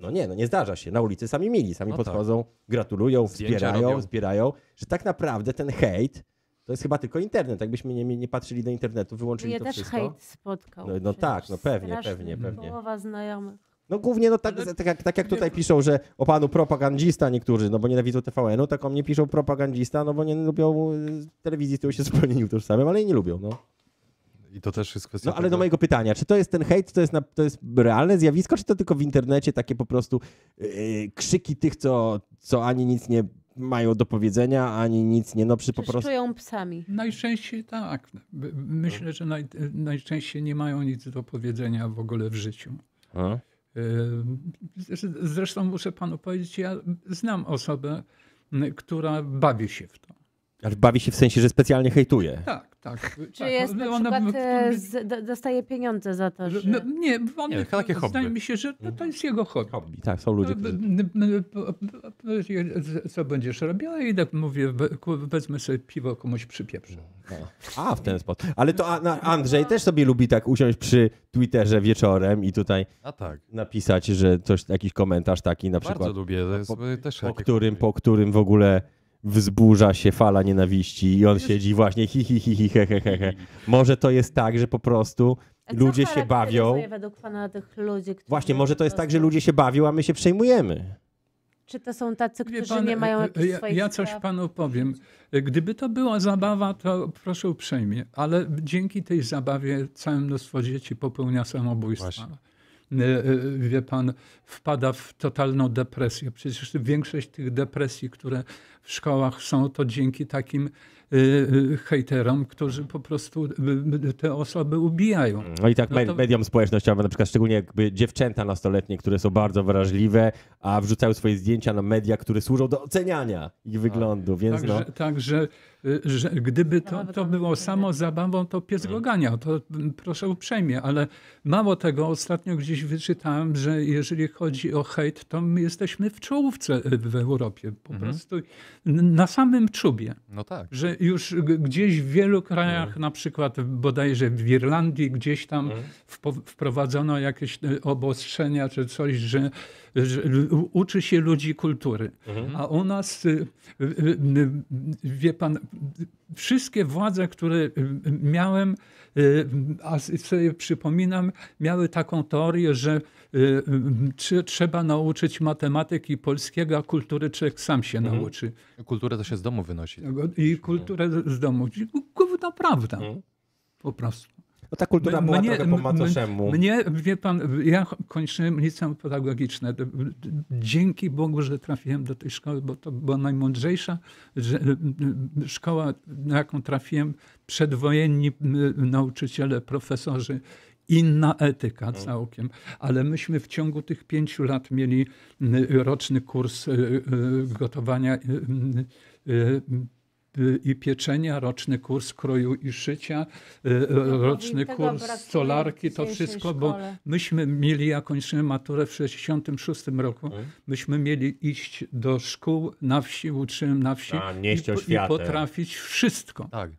no nie, no nie zdarza się. Na ulicy sami mili, sami no podchodzą, tak. gratulują, zbierają, wspierają, że tak naprawdę ten hejt to jest chyba tylko internet. Jakbyśmy nie, nie patrzyli do internetu, wyłączyli ja to też wszystko. hejt spotkał. No, no tak, no pewnie, pewnie, pewnie. Połowa znajomych. No głównie, no tak, tak, jak, tak jak tutaj piszą, że o panu propagandista niektórzy, no bo nienawidzą TVN-u, tak o mnie piszą propagandista, no bo nie lubią y, telewizji, z którą się zupełnie nie utożsamiam, ale i nie lubią, no. I to też jest kwestia. No ale tego... do mojego pytania, czy to jest ten hejt, to jest, na, to jest realne zjawisko, czy to tylko w internecie takie po prostu yy, krzyki tych, co, co ani nic nie mają do powiedzenia, ani nic nie, no przy po prostu... czują psami. Najczęściej tak. Myślę, że naj, najczęściej nie mają nic do powiedzenia w ogóle w życiu. A? Y, zresztą muszę panu powiedzieć, ja znam osobę, która bawi się w to. bawi się w sensie, że specjalnie hejtuje. Tak. Tak. Czy tak. jest no, na przykład e, z, dostaje pieniądze za to, że... No, nie, on, nie, to takie hobby. mi się, że to, jest jego hobby. hobby. Tak, są ludzie, którzy... Co będziesz robiła? I tak mówię, wezmę sobie piwo, komuś przypieprzę. No. A, w ten sposób. Ale to Andrzej też sobie lubi tak usiąść przy Twitterze wieczorem i tutaj tak. napisać, że coś, jakiś komentarz taki na przykład... Bardzo lubię. Po, po, którym, po którym w ogóle wzburza się fala nienawiści i on siedzi właśnie hi hi hi hi he, he, he, he. Może to jest tak, że po prostu a ludzie się bawią. według pana tych ludzi? Właśnie, może to jest tak, że ludzie się bawią, a my się przejmujemy. Czy to są tacy, którzy pan, nie mają e, e, jakichś ja, swoich Ja coś panu powiem. E, gdyby to była zabawa, to proszę uprzejmie, ale dzięki tej zabawie całe mnóstwo dzieci popełnia samobójstwa. Właśnie. Y, y, wie pan, wpada w totalną depresję. Przecież większość tych depresji, które w szkołach są, to dzięki takim y, hejterom, którzy po prostu te osoby ubijają. No i tak no to... mediom społecznościowym, na przykład szczególnie jakby dziewczęta nastoletnie, które są bardzo wrażliwe, a wrzucają swoje zdjęcia na media, które służą do oceniania ich wyglądu, więc także, no... Także Y, że gdyby to, to było samo zabawą, to pies go To mm, proszę uprzejmie, ale mało tego, ostatnio gdzieś wyczytałem, że jeżeli chodzi o hejt, to my jesteśmy w czołówce y, w Europie. Po mhm. prostu na samym czubie. No tak. Że już gdzieś w wielu krajach, mhm. na przykład bodajże w Irlandii, gdzieś tam mhm. wprowadzono jakieś y, obostrzenia czy coś, że, że uczy się ludzi kultury. A u nas, wie pan, wszystkie władze, które y, y, miałem, y, a sobie przypominam, miały taką teorię, że trzeba nauczyć matematyki polskiego, a kultury człowiek sam się mhm. nauczy. Kulturę to się z domu wynosi. I kulturę z domu. Gówno prawda. Mhm. Po prostu. Bo ta kultura była mnie, trochę po macoszemu. Mnie, wie pan, ja kończyłem liceum pedagogiczne. Dzięki Bogu, że trafiłem do tej szkoły, bo to była najmądrzejsza szkoła, na jaką trafiłem. Przedwojenni nauczyciele, profesorzy inna etyka mm. całkiem, ale myśmy w ciągu tych pięciu lat mieli roczny kurs y, y, gotowania y, i pieczenia, roczny kurs kroju i szycia, y, no y, roczny no, kurs solarki to wszystko, bo myśmy mieli, jak kończymy maturę w 66 roku, mhm. myśmy mieli iść do szkół na wsi, uczyłem na wsi A, i, i, potrafić wszystko. Tak.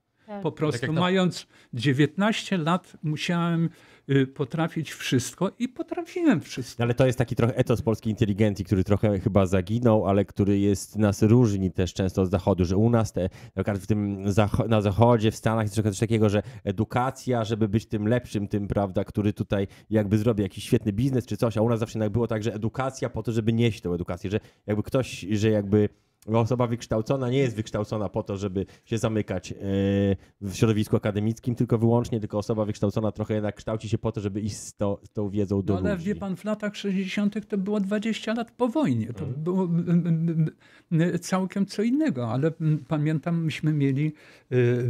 Po tak. prostu tak mając 19 lat musiałem Y, potrafić wszystko i potrafiłem wszystko. No, ale to jest taki trochę etos polskiej inteligencji, który trochę chyba zaginął, ale który jest nas różni też często od Zachodu, że u nas te, w tym na Zachodzie, w Stanach jest coś takiego, że edukacja, żeby być tym lepszym, tym, prawda, który tutaj jakby zrobi jakiś świetny biznes czy coś, a u nas zawsze było tak, że edukacja po to, żeby nieść tą edukację, że jakby ktoś, że jakby osoba wykształcona nie jest wykształcona po to, żeby się zamykać e, w środowisku akademickim, tylko wyłącznie, tylko osoba wykształcona trochę jednak kształci się po to, żeby iść z, to, z tą wiedzą do no, Ale ludzi. wie pan, w latach 60. to było 20 lat po wojnie. To mhm. było całkiem co innego, ale pamiętam, myśmy mieli Y,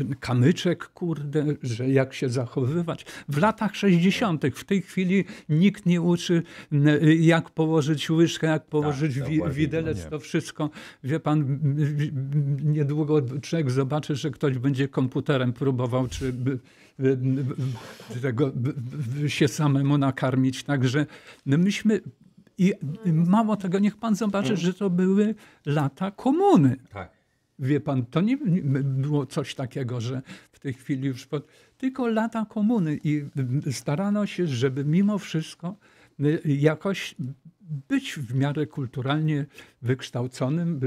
y, y, kamyczek, kurde, że jak się zachowywać. W latach 60. w tej chwili nikt nie uczy, jak położyć łyżkę, jak tak, położyć tak, wi no widelec, to wszystko. Wie pan, niedługo człowiek zobaczy, że ktoś będzie komputerem próbował, czy tego się samemu nakarmić. Także no, myśmy i mało tego, niech pan zobaczy, że to były lata komuny. Tak. Wie pan, to nie było coś takiego, że w tej chwili już. Pod... Tylko lata komuny i starano się, żeby mimo wszystko y, jakoś być w miarę kulturalnie wykształconym,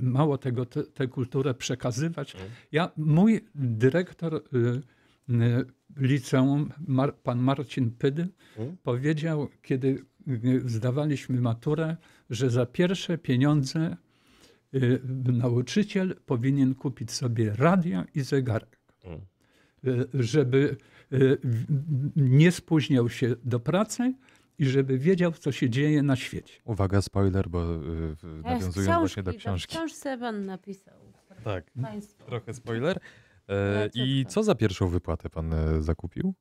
mało tego, tę te, te kulturę przekazywać. Mhm. Ja, mój dyrektor y, y, liceum, Mar pan Marcin Pydy, mhm. powiedział, kiedy zdawaliśmy maturę, że za pierwsze pieniądze Y, nauczyciel powinien kupić sobie radio i zegarek, mm. y, żeby y, nie spóźniał się do pracy i żeby wiedział, co się dzieje na świecie. Uwaga, spoiler, bo nawiązując książki, właśnie do książki. Książce pan napisał. Tak, Państwo. trochę spoiler. E, I co za pierwszą wypłatę pan e, zakupił?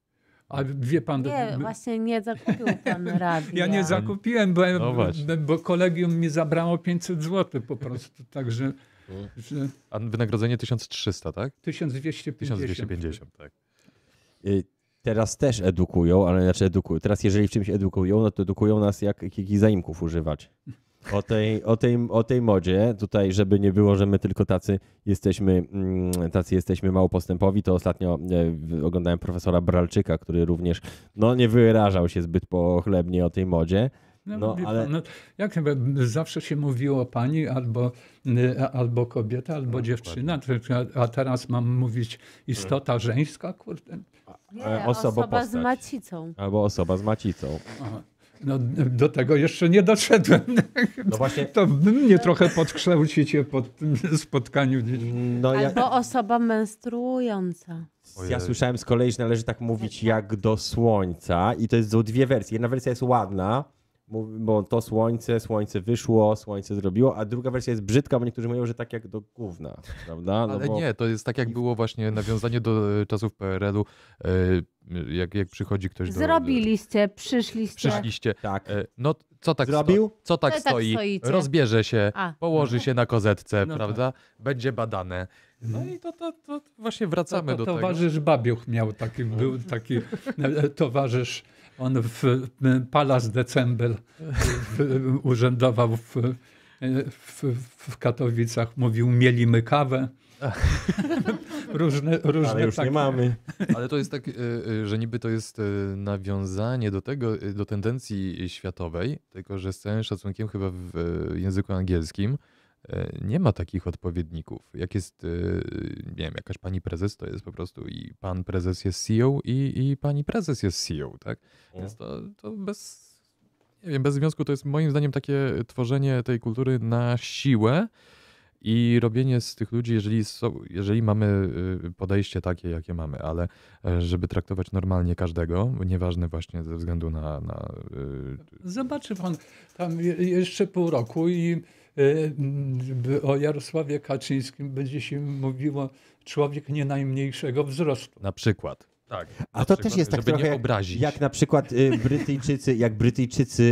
A wie pan... Nie, właśnie nie zakupił pan radia. Ja nie zakupiłem, bo, no bo kolegium mi zabrało 500 zł po prostu, także... No. Że... A wynagrodzenie 1300, tak? 1250. 1250, tak. Y, teraz też edukują, ale znaczy edukują. Teraz jeżeli w czymś edukują, no to edukują nas jak jakich zaimków używać o tej, o, tej, o tej modzie. Tutaj, żeby nie było, że my tylko tacy jesteśmy, mm, tacy jesteśmy mało postępowi, to ostatnio e, oglądałem profesora Bralczyka, który również no, nie wyrażał się zbyt pochlebnie o tej modzie. No, no ale... no, jak zawsze się mówiło pani albo, e, albo kobieta, albo no, dziewczyna, a, a, teraz mam mówić istota żeńska, kurde. Nie, osoba, osoba z macicą. Albo osoba z macicą. Aha. No, do tego jeszcze nie doszedłem. No właśnie. To mnie trochę podkształcicie po tym spotkaniu. No, ja... Albo osoba menstruująca. Ja słyszałem z kolei, że należy tak mówić tak, tak. jak do słońca i to jest są dwie wersje. Jedna wersja jest ładna, bo to słońce, słońce wyszło, słońce zrobiło, a druga wersja jest brzydka, bo niektórzy mówią, że tak jak do gówna, prawda? No Ale bo... nie, to jest tak jak było właśnie nawiązanie do e, czasów PRL-u, e, jak, jak przychodzi ktoś do... Zrobiliście, przyszliście. Przyszliście. Tak. E, no co tak, Zrobił? Sto, tak co tak stoi, rozbierze się, a. No. położy się na kozetce, no prawda? Tak. Będzie badane. No i to, to, to właśnie wracamy to, to, do towarzysz tego. Towarzysz Babiuch miał taki, był taki towarzysz on w Palace Decembel urzędował w, w, w, Katowicach. Mówił, mielimy kawę. różne, różne Ale już takie. nie mamy. Ale to jest tak, y, y, że niby to jest y, nawiązanie do tego, do tendencji światowej, tylko że z całym szacunkiem chyba w języku angielskim E, nie ma takich odpowiedników. Jak jest, e, nie wiem, jakaś pani prezes to jest po prostu i pan prezes jest CEO i, i pani prezes jest CEO, tak? Nie. Więc to, to bez, nie wiem, bez związku to jest moim zdaniem takie tworzenie tej kultury na siłę i robienie z tych ludzi, jeżeli, są, jeżeli mamy e, podejście takie, jakie mamy, ale żeby traktować normalnie każdego, nieważne właśnie ze względu na. na... Zobaczy pan tam jeszcze pół roku i Y, mm, o Jarosławie Kaczyńskim będzie się mówiło człowiek nie najmniejszego wzrostu. Na przykład. Tak, A to przykład, też jest tak trochę jak, jak, na przykład y, Brytyjczycy, jak Brytyjczycy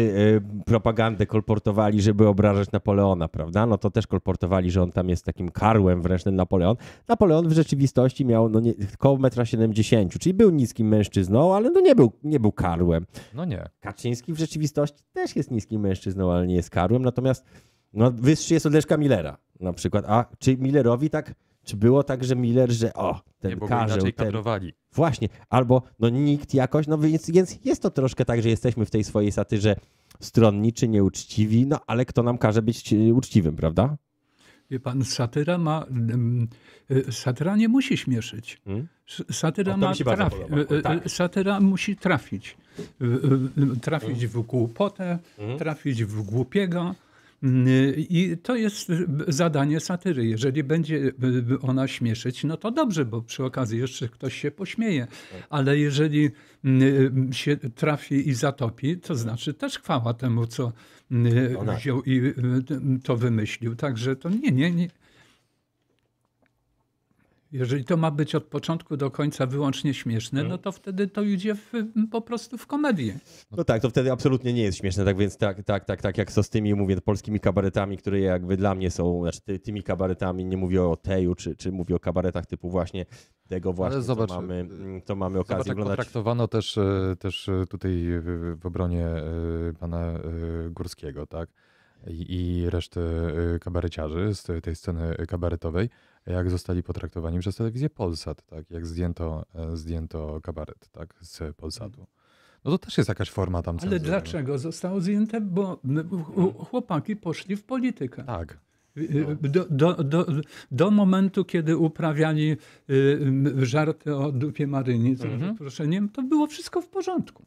y, propagandę kolportowali, żeby obrażać Napoleona, prawda? No to też kolportowali, że on tam jest takim karłem wręcz ten Napoleon. Napoleon w rzeczywistości miał no nie, koło 1,70 m, czyli był niskim mężczyzną, ale no nie był, nie był karłem. No nie. Kaczyński w rzeczywistości też jest niskim mężczyzną, ale nie jest karłem, natomiast no, wyższy jest od Leszka Millera na przykład. A czy Millerowi tak, czy było tak, że Miller, że o, ten Nie, karzeł, inaczej ten... kadrowali. Właśnie, albo no nikt jakoś, no więc, więc jest to troszkę tak, że jesteśmy w tej swojej satyrze stronniczy, nieuczciwi, no ale kto nam każe być e, uczciwym, prawda? Wie pan, satyra ma. Mm, e, satyra nie musi śmieszyć. Hmm? Satyra, ma trafi, e, tak. satyra musi trafić. Trafić w głupotę, hmm? trafić w głupiego, Mm, I to jest y, zadanie satyry. Jeżeli będzie y, ona śmieszyć, no to dobrze, bo przy okazji jeszcze ktoś się pośmieje. Tak. Ale jeżeli mm, y, się trafi i zatopi, to znaczy też chwała temu, co mm, wziął i to wymyślił. Także to nie, nie, nie. Jeżeli to ma być od początku do końca wyłącznie śmieszne, mhm. no to wtedy to idzie w, po prostu w komedię. No tak, to wtedy absolutnie nie jest śmieszne, tak więc tak, tak, tak, tak jak z tymi, mówię, polskimi kabaretami, które jakby dla mnie są, znaczy tymi kabaretami, nie mówię o Teju, czy, czy mówię o kabaretach typu właśnie tego właśnie, Ale zobacz, to mamy, y, mm, co mamy okazję zobacz, oglądać. traktowano też, y, też y, tutaj w obronie pana Górskiego, tak? i, reszty kabaryciarzy z tej sceny kabaretowej, jak zostali potraktowani przez telewizję Polsat, tak? jak zdjęto, e, zdjęto kabaret tak? z Polsatu. Mm. No to też jest jakaś forma tam cenzury. Ale dlaczego zostało zdjęte? Bo mm. chłopaki poszli w politykę. Tak. Y, y, do, do, do, do momentu, kiedy uprawiali y, żarty o dupie Maryni, z -hmm. to było wszystko w porządku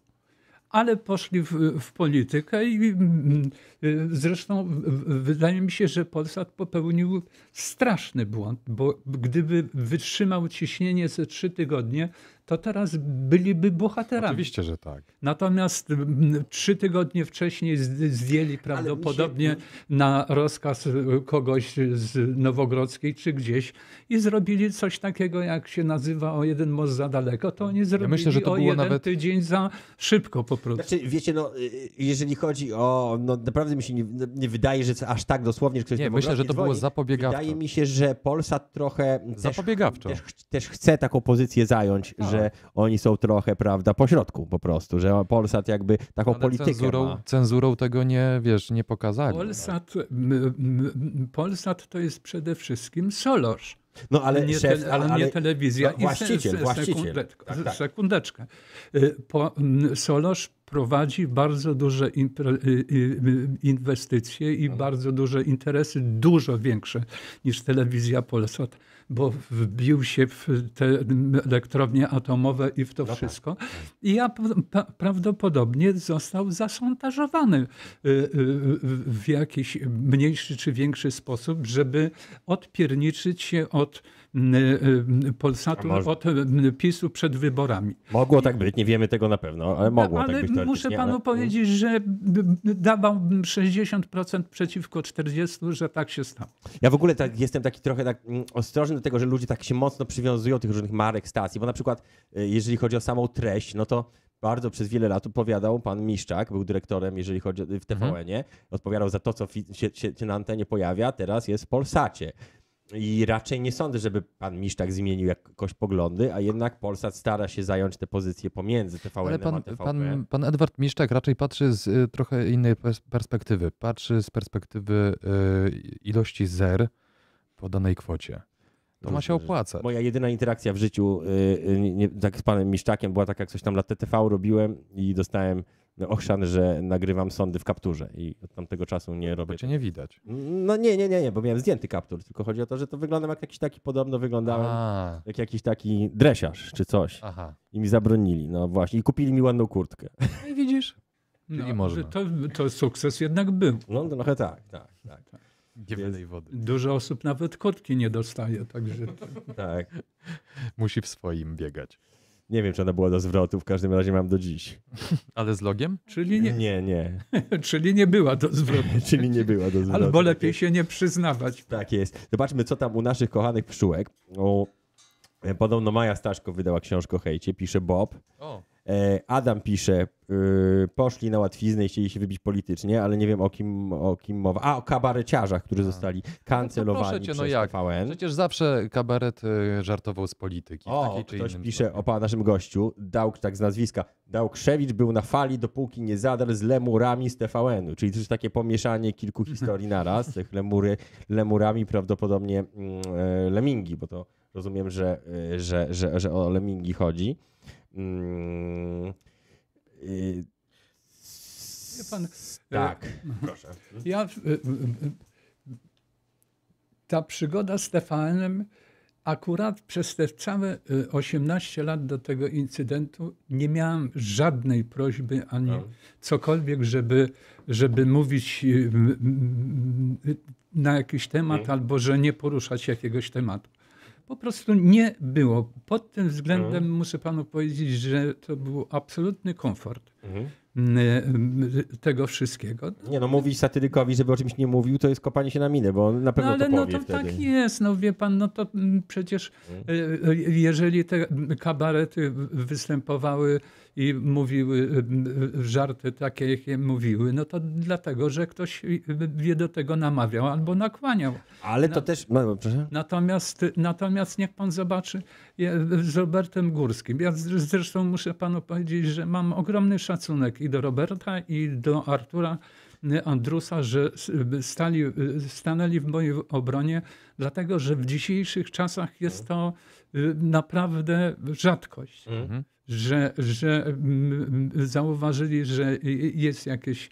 ale poszli w, w, politykę i mm, mm, zresztą wydaje mi się, że Polsat popełnił straszny błąd, bo gdyby wytrzymał ciśnienie ze trzy tygodnie, to teraz byliby bohaterami. Oczywiście, że tak. Natomiast trzy tygodnie wcześniej zdjęli prawdopodobnie się... na rozkaz y, kogoś z Nowogrodzkiej czy gdzieś i zrobili coś takiego, jak się nazywa o jeden most za daleko, to oni zrobili ja myślę, że to o jeden nawet... tydzień za szybko po prostu. Znaczy, wiecie, no, y, y, jeżeli chodzi o, no naprawdę mi się nie, no, nie wydaje, że aż tak dosłownie, że ktoś Nie, myślę, że to dzwoni. było zapobiegawcze. Wydaje mi się, że Polsat trochę zapobiegawczo. Też, też, chce taką pozycję zająć, że że oni są trochę, prawda, pośrodku po prostu, że Polsat jakby taką Ale politykę cenzurą, ma. cenzurą tego nie, wiesz, nie pokazali. Polsat, Polsat to jest przede wszystkim Solosz. No ale nie, szef, te, ale, ale nie telewizja. No, właściciel, i se, se, właściciel. Sekundeczkę. Tak, tak. sekundeczkę. Y, po, Solosz prowadzi bardzo duże y, y, y, inwestycje i tak. bardzo duże interesy, dużo większe niż telewizja Polsat, bo wbił się w te elektrownie atomowe i w to no tak. wszystko. I ja prawdopodobnie został zasontażowany w jakiś mniejszy czy większy sposób, żeby odpierniczyć się od Y, y, Polsatu może... od PiSu przed wyborami. Mogło tak być, nie wiemy tego na pewno, ale no, mogło tak ale tak być. Ale muszę panu ale... Mm. powiedzieć, że dawał 60% przeciwko 40%, że tak się stało. Ja w ogóle tak jestem taki trochę tak mm, ostrożny do tego, że ludzie tak się mocno przywiązują do tych różnych marek stacji, bo na przykład y, jeżeli chodzi o samą treść, no to bardzo przez wiele lat opowiadał pan Miszczak, był dyrektorem, jeżeli chodzi o, w mhm. TVN-ie, mhm. odpowiadał za to, co się, się, się na antenie pojawia, teraz jest w Polsacie. I raczej nie sądzę, żeby pan Miszczak zmienił jakoś poglądy, a jednak Polsat stara się zająć te pozycje pomiędzy TVN Ale pan, a TVP. Pan, pan Edward Miszczak raczej patrzy z y, trochę innej perspektywy. Patrzy z perspektywy y, ilości zer po danej kwocie. To ma się opłacać. Moja jedyna interakcja w życiu y, tak z panem Miszczakiem była taka, jak coś tam dla TTV robiłem i dostałem no, ochrzan, że nagrywam sądy w kapturze i od tamtego czasu nie robię. Bo cię nie widać. No nie, nie, nie, nie, bo miałem zdjęty kaptur, tylko chodzi o to, że to wyglądam jak jakiś taki, podobno wyglądałem A. jak jakiś taki dresiarz czy coś. Aha. I mi zabronili, no właśnie. I kupili mi ładną kurtkę. No I widzisz? No, I może. To, to sukces jednak był. No, no trochę tak, tak, tak. tak. wody. Dużo osób nawet kotki nie dostaje, także... tak. Musi w swoim biegać. Nie wiem, czy ona była do zwrotu, w każdym razie mam do dziś. Ale z logiem? Czyli nie. Nie, nie. Czyli nie była do zwrotu. Czyli nie była do zwrotu. Albo tak lepiej się nie przyznawać. Tak jest. Zobaczmy, co tam u naszych kochanych pszczółek. O, e, podobno Maja Staszko wydała książkę o hejcie, pisze Bob. O. E, Adam pisze, y, poszli na łatwiznę i chcieli się wybić politycznie, ale nie wiem o kim, o kim mowa. A, o kabareciarzach, którzy tak. zostali no no kancelowani no cię, przez no jak? TVN. Przecież zawsze kabaret y, żartował z polityki. O, ktoś pisze sposób. o naszym gościu, Dałk, tak z nazwiska, Dałkszewicz był na fali, dopóki nie zadarł z lemurami z TVN-u, czyli to jest takie pomieszanie kilku historii naraz, tych lemury, lemurami prawdopodobnie mm, e, lemingi, bo to rozumiem, że, e, że, że, że o lemingi chodzi. Mm, y, pan, e, tak, proszę. Ja, ta przygoda z Stefanem akurat przez te całe 18 e, lat do tego incydentu nie miałem żadnej prośby ani no. cokolwiek, żeby, żeby mówić e, na jakiś temat mhm. albo że nie poruszać jakiegoś tematu po prostu nie było. Pod tym względem mhm. muszę panu powiedzieć, że to był absolutny komfort. Mhm tego wszystkiego. No, nie no, mówi satyrykowi, żeby o czymś nie mówił, to jest kopanie się na minę, bo on na pewno no, ale no to powie no to wtedy. tak jest, no wie pan, no to przecież mm. y, y, jeżeli te kabarety występowały i mówiły y, żarty takie, jakie mówiły, no to dlatego, że ktoś je do tego namawiał albo nakłaniał. Ale to na, też... No, no proszę. Natomiast, natomiast niech pan zobaczy, z Robertem Górskim. Ja zresztą muszę panu powiedzieć, że mam ogromny szacunek i do Roberta, i do Artura. Y, Andrusa, że stali, y, stanęli w mojej obronie, dlatego że w dzisiejszych czasach jest to y, naprawdę rzadkość. Mhm. Że, że zauważyli, że jest jakieś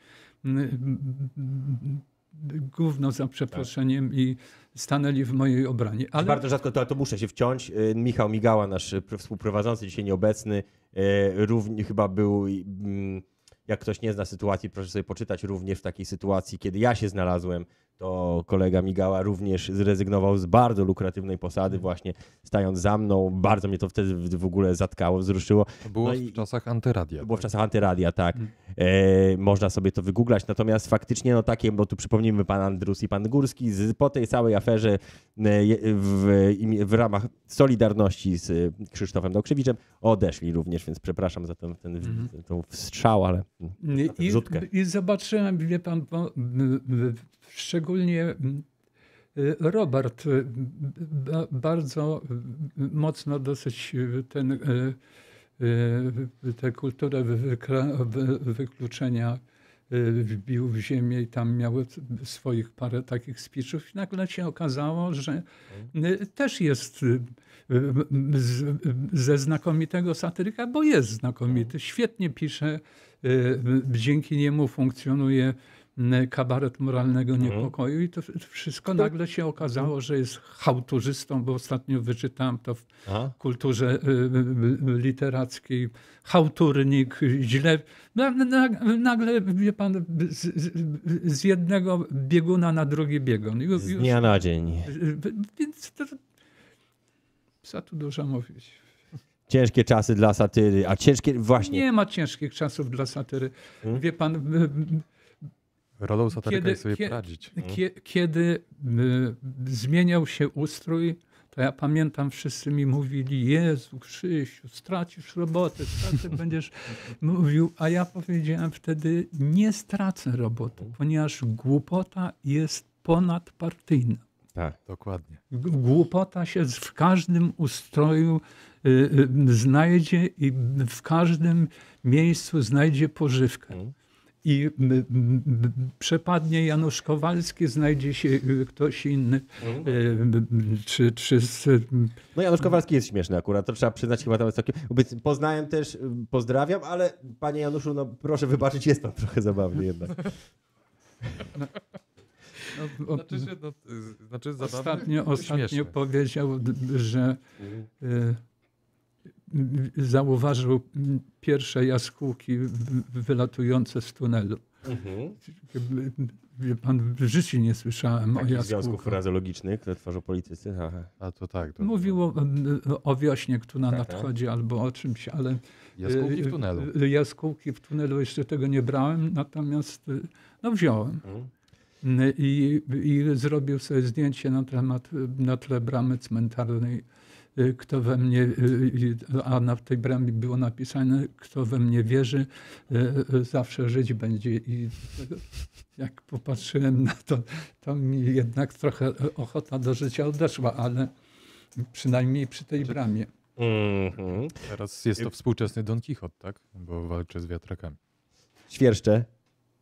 gówno za przeproszeniem tak. i stanęli w mojej obronie. Ale... Bardzo rzadko, to, to muszę się wciąć. Y, Michał Migała, nasz y, współprowadzący, dzisiaj nieobecny, y, również chyba był mm, jak ktoś nie zna sytuacji, proszę sobie poczytać również w takiej sytuacji, kiedy ja się znalazłem to kolega Migała również zrezygnował z bardzo lukratywnej posady, mhm. właśnie stając za mną. Bardzo mnie to wtedy w ogóle zatkało, wzruszyło. To było no w czasach antyradia. Było w tak? czasach antyradia, tak. Hmm. E, można sobie to wygooglać. Natomiast faktycznie, no takie, bo tu przypomnijmy pan Andrus i pan Górski, z, po tej całej aferze e, w, w ramach Solidarności z e, Krzysztofem Dokrzywiczem odeszli również, więc przepraszam za ten, ten, hmm. wstrzał, ale I, I zobaczyłem, wie pan, bo, Szczególnie mm, y, Robert y, bardzo y, mocno dosyć ten, tę kulturę wykluczenia wbił w ziemię i tam miał swoich parę takich speechów. I nagle się okazało, że mhm. też jest ze znakomitego satyryka, bo jest znakomity. Mhm. Świetnie pisze, dzięki niemu funkcjonuje kabaret moralnego mhm. niepokoju i to wszystko nagle się okazało, że jest hałturzystą, bo ostatnio wyczytałem to w kulturze y, y, y, literackiej. Hałturnik, źle. Nagle, wie pan, z, z jednego bieguna na drugi biegun. Już, z dnia na dzień. Więc to, co tu dużo mówić. Ciężkie czasy dla satyry, a ciężkie właśnie. Nie ma ciężkich czasów dla satyry. Hmm? Wie pan, rolą satyryka kiedy, sobie kie, poradzić. Kie, mhm. kiedy y, zmieniał się ustrój, to ja pamiętam, wszyscy mi mówili, Jezu, Krzysiu, stracisz robotę, stracę będziesz mówił. A ja powiedziałem wtedy, nie stracę roboty, ponieważ głupota jest ponadpartyjna. Tak, dokładnie. Głupota się w każdym ustroju y, y, znajdzie i w każdym miejscu znajdzie pożywkę. Mhm i przepadnie Janusz Kowalski, znajdzie się y, ktoś inny. Y, y, czy, czy z... No Janusz Kowalski jest śmieszny akurat, to trzeba przyznać chyba tam całkiem. Poznałem też, pozdrawiam, ale panie Januszu, no proszę wybaczyć, jest pan trochę zabawny jednak. No. no znaczy, no, znaczy ostatnio, ostatnio powiedział, że mhm zauważył pierwsze jaskółki wylatujące z tunelu. Mhm. pan, w życiu nie słyszałem Takich o jaskółkach. związków frazeologicznych, które tworzą politycy. Aha. A to tak. To... Mówił o, o wiośnie, która Aha. Tak, tak. nadchodzi, albo o czymś, ale... E, jaskółki w e, tunelu. E, jaskółki w tunelu, jeszcze tego nie brałem, natomiast no wziąłem. Mhm. I, I zrobił sobie zdjęcie na temat, na tle bramy cmentarnej Y, kto we mnie, y, y, a na tej bramie było napisane, kto we mnie wierzy, zawsze żyć będzie. I jak popatrzyłem na to, to mi jednak trochę ochota do życia odeszła, ale przynajmniej przy tej bramie. Mm-hmm. Teraz jest to współczesny Don Quixote, tak? Bo walczy z wiatrakami. Świerszcze.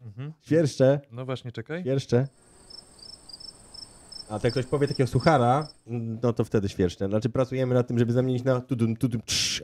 Mhm. Świerszcze. No właśnie, czekaj. Świerszcze. A to jak ktoś powie takiego suchara, no to wtedy świetne. Znaczy pracujemy nad tym, żeby zamienić na tudum, tudum, czy,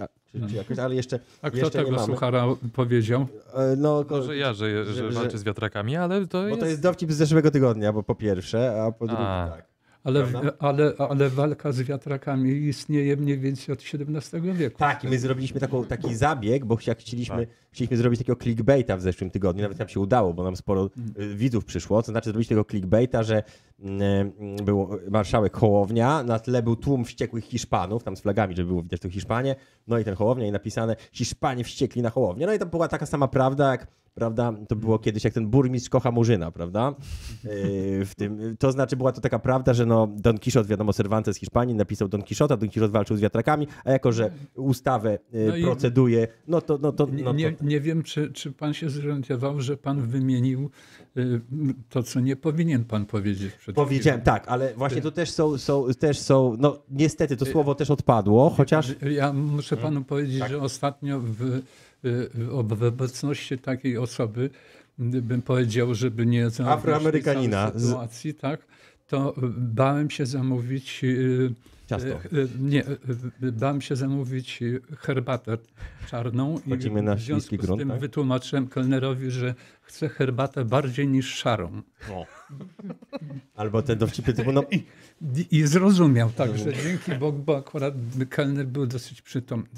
czy jakoś, ale jeszcze A kto jeszcze tego nie mamy. suchara powiedział? E, no, Może ja, że, że, że, że z wiatrakami, ale to bo jest... to jest dowcip z zeszłego tygodnia, bo po pierwsze, a po drugie A. tak. Ale, ale, ale walka z wiatrakami istnieje mniej więcej od XVII wieku. Tak, i my zrobiliśmy taką, taki zabieg, bo chcieliśmy, tak. chcieliśmy zrobić takiego clickbaita w zeszłym tygodniu, nawet nam się udało, bo nam sporo y, mm. widzów przyszło. To znaczy zrobić tego clickbaita, że mm, był marszałek Hołownia, na tle był tłum wściekłych Hiszpanów, tam z flagami, żeby było widać to Hiszpanie, no i ten Hołownia i napisane Hiszpanie wściekli na Hołownię. No i tam była taka sama prawda, jak prawda? To było kiedyś, jak ten burmistrz kocha Murzyna, prawda? E, w tym, to znaczy była to taka prawda, że no Don Quixote, wiadomo, Cervantes z Hiszpanii napisał Don Quixota, Don Quixote walczył z wiatrakami, a jako, że ustawę e, no proceduje, no to... No to, no nie, to... nie wiem, czy, czy pan się zorientował, że pan wymienił e, to, co nie powinien pan powiedzieć. Przed Powiedziałem, chwilą. tak, ale właśnie to też są, są, też są, no niestety to słowo też odpadło, chociaż... Ja muszę mhm. panu powiedzieć, tak? że ostatnio w Y, w obecności takiej osoby, y, bym powiedział, żeby nie Afroamerykanina. sytuacji, tak, to bałem się zamówić y, Ciasto. Nie, bałem się zamówić herbatę czarną Wchodzimy i na w związku grunt, z tym tak? wytłumaczyłem kelnerowi, że chcę herbatę bardziej niż szarą. O. Albo ten dowcipy typu... No... I, I, zrozumiał, także dzięki Bogu, bo akurat kelner był dosyć przytomny.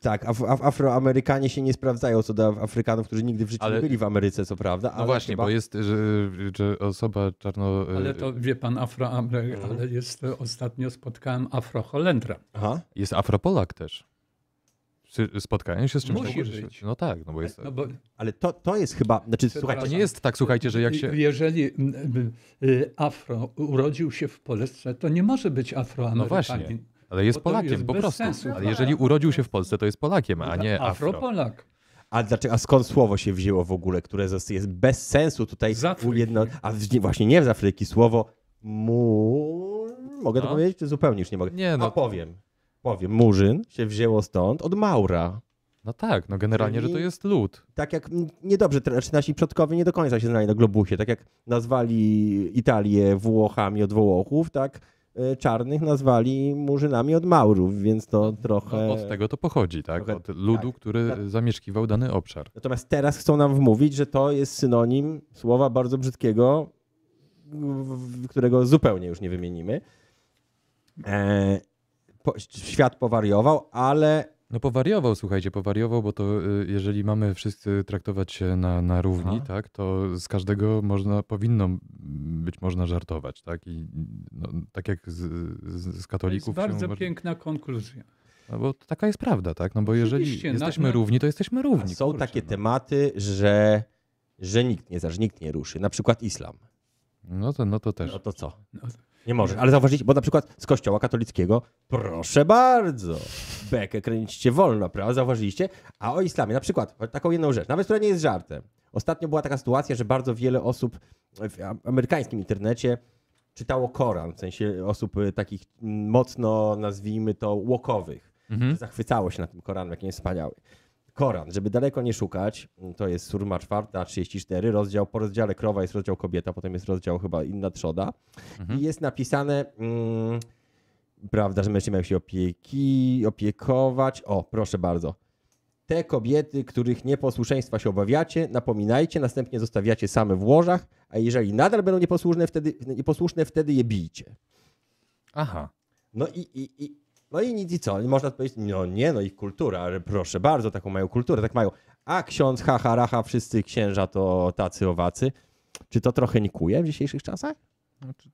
Tak, af afroamerykanie się nie sprawdzają co do Afrykanów, którzy nigdy w życiu ale... nie byli w Ameryce, co prawda. No właśnie, chyba... bo jest, że, że, osoba czarno... Ale to wie pan afroameryk, mhm. ale jest, ostatnio spotkałem afroholendra. Aha. Jest afropolak też. Spotkałem się z czymś Musi takim. No tak, no bo jest. No bo... Ale to, to jest chyba. Znaczy, słuchajcie, to nie jest tak, słuchajcie, że jak się. Jeżeli y, afro urodził się w Polsce, to nie może być afroamerykanin. No właśnie. Ale jest Polakiem, jest po prostu. Sensu. Ale jeżeli urodził się w Polsce, to jest Polakiem, a nie afro. Afropolak. A, dlaczego, a skąd słowo się wzięło w ogóle, które jest bez sensu tutaj? Z Afryki. Jedno, a właśnie nie z Afryki, słowo mu. Mogę no. to powiedzieć? Zupełnie już nie mogę. Nie, no. A powiem, powiem, murzyn się wzięło stąd od Maura. No tak, no generalnie, Czyli, że to jest lud. Tak jak niedobrze, znaczy nasi przodkowie nie do końca się znali na globusie. Tak jak nazwali Italię Włochami od Włochów, tak E, czarnych nazwali murzynami od Maurów, więc to no, trochę... No, od tego to pochodzi, tak? Trochę... Od ludu, tak. który tak. zamieszkiwał dany obszar. Natomiast teraz chcą nam wmówić, że to jest synonim słowa bardzo brzydkiego, którego zupełnie już nie wymienimy. E... świat powariował, ale no powariował, słuchajcie, powariował, bo to y, jeżeli mamy wszyscy traktować się na, na równi, Aha. tak, to z każdego można, powinno być można żartować, tak? I no, tak jak z, z, z katolików. To jest bardzo piękna konkluzja. No bo taka jest prawda, tak? No bo jeżeli jesteśmy na... równi, to jesteśmy równi. A są kurczę, takie no. tematy, że, że nikt nie zaż, nikt nie ruszy, na przykład islam. No to, no to też. No to co? No to... Nie możesz, ale zauważyć, bo na przykład z kościoła katolickiego, proszę bardzo, bekę kręcicie wolno, prawda? Zauważyliście? A o islamie, na przykład, taką jedną rzecz, nawet która nie jest żartem. Ostatnio była taka sytuacja, że bardzo wiele osób w amerykańskim internecie czytało Koran, w sensie osób y, takich mocno, nazwijmy to, łokowych. Mhm. Zachwycało się na tym Koranem, jaki jest wspaniały. Koran, żeby daleko nie szukać, mm, to jest surma czwarta, 34, rozdział, po rozdziale krowa jest rozdział kobieta, potem jest rozdział chyba inna trzoda mhm. i jest napisane... Mm, prawda, że mężczyźni mają się opieki, opiekować. O, proszę bardzo. Te kobiety, których nieposłuszeństwa się obawiacie, napominajcie, następnie zostawiacie same w łożach, a jeżeli nadal będą nieposłuszne, wtedy, nieposłuszne, wtedy je bijcie. Aha. No i, i, i, no i nic i co? można powiedzieć, no nie, no ich kultura, ale proszę bardzo, taką mają kulturę, tak mają. A ksiądz, haha, racha, wszyscy księża to tacy owacy. Czy to trochę nikuje w dzisiejszych czasach? Znaczy,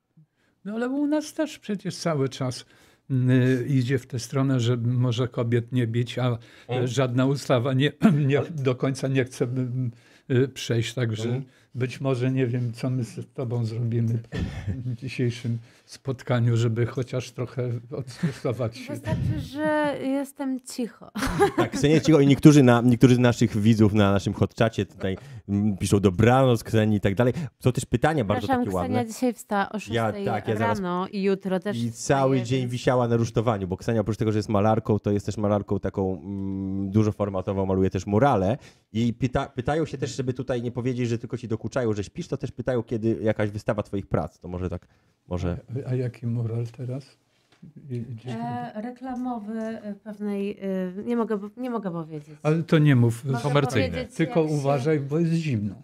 no ale u nas też przecież cały czas mm, y, idzie w tę stronę, że może kobiet nie bić, a mm. żadna ustawa nie, nie do końca nie chce Y, przejść, także mhm. być może nie wiem, co my z tobą zrobimy w dzisiejszym spotkaniu, żeby chociaż trochę odstosować się. Wystarczy, że jestem cicho. Tak, Ksenia cicho i niektórzy, na, niektórzy z naszych widzów na naszym hotchacie tutaj piszą dobranoc Kseni i tak dalej. To też pytania bardzo takie Ksenia ładne. Ksenia dzisiaj wstała o 6 ja, tak, ja rano zaraz... i jutro też I cały dzień więc... wisiała na rusztowaniu, bo Ksenia oprócz tego, że jest malarką, to jest też malarką taką mm, dużoformatową, maluje też murale i pyta, pytają się też żeby tutaj nie powiedzieć, że tylko ci dokuczają, że śpisz, to też pytają, kiedy jakaś wystawa twoich prac. To może tak, może... A, a jaki mural teraz? E, reklamowy e, pewnej, e, nie mogę, nie mogę powiedzieć. Ale to nie mów, komercyjny. Tylko uważaj, bo jest zimno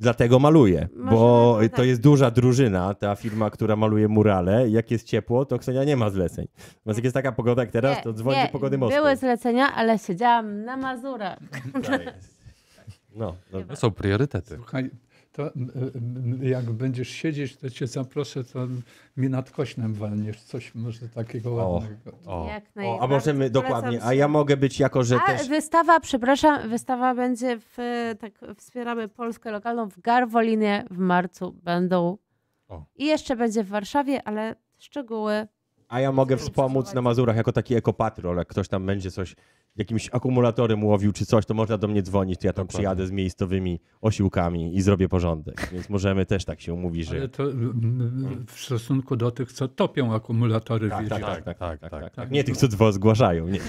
dlatego maluję, bo tak. to jest duża drużyna, ta firma, która maluje murale. Jak jest ciepło, to Ksenia nie ma zleceń. Więc jak jest taka pogoda jak teraz, nie, to dzwoni do pogody mocno. Były zlecenia, ale siedziałam na Mazurach. Tak jest. No, no, to są priorytety. Słuchaj, to jak będziesz siedzieć, to cię zaproszę, to mi nad kośnem walniesz. Coś może takiego ładnego. O, o a możemy, dokładnie, a ja mogę być jako, że a, też... wystawa, przepraszam, wystawa będzie w, e, tak wspieramy Polskę lokalną w Garwolinie w marcu będą. O. I jeszcze będzie w Warszawie, ale szczegóły a ja mogę wspomóc na Mazurach jako taki ekopatrol. Jak ktoś tam będzie coś, jakimś akumulatorem łowił czy coś, to można do mnie dzwonić, to ja tam Dokładnie. przyjadę z miejscowymi osiłkami i zrobię porządek. Więc możemy też tak się umówić, że... Ale to w stosunku do tych, co topią akumulatory tak, w tak tak tak, tak, tak, tak, tak. Nie tych, co zgłaszają. Nie.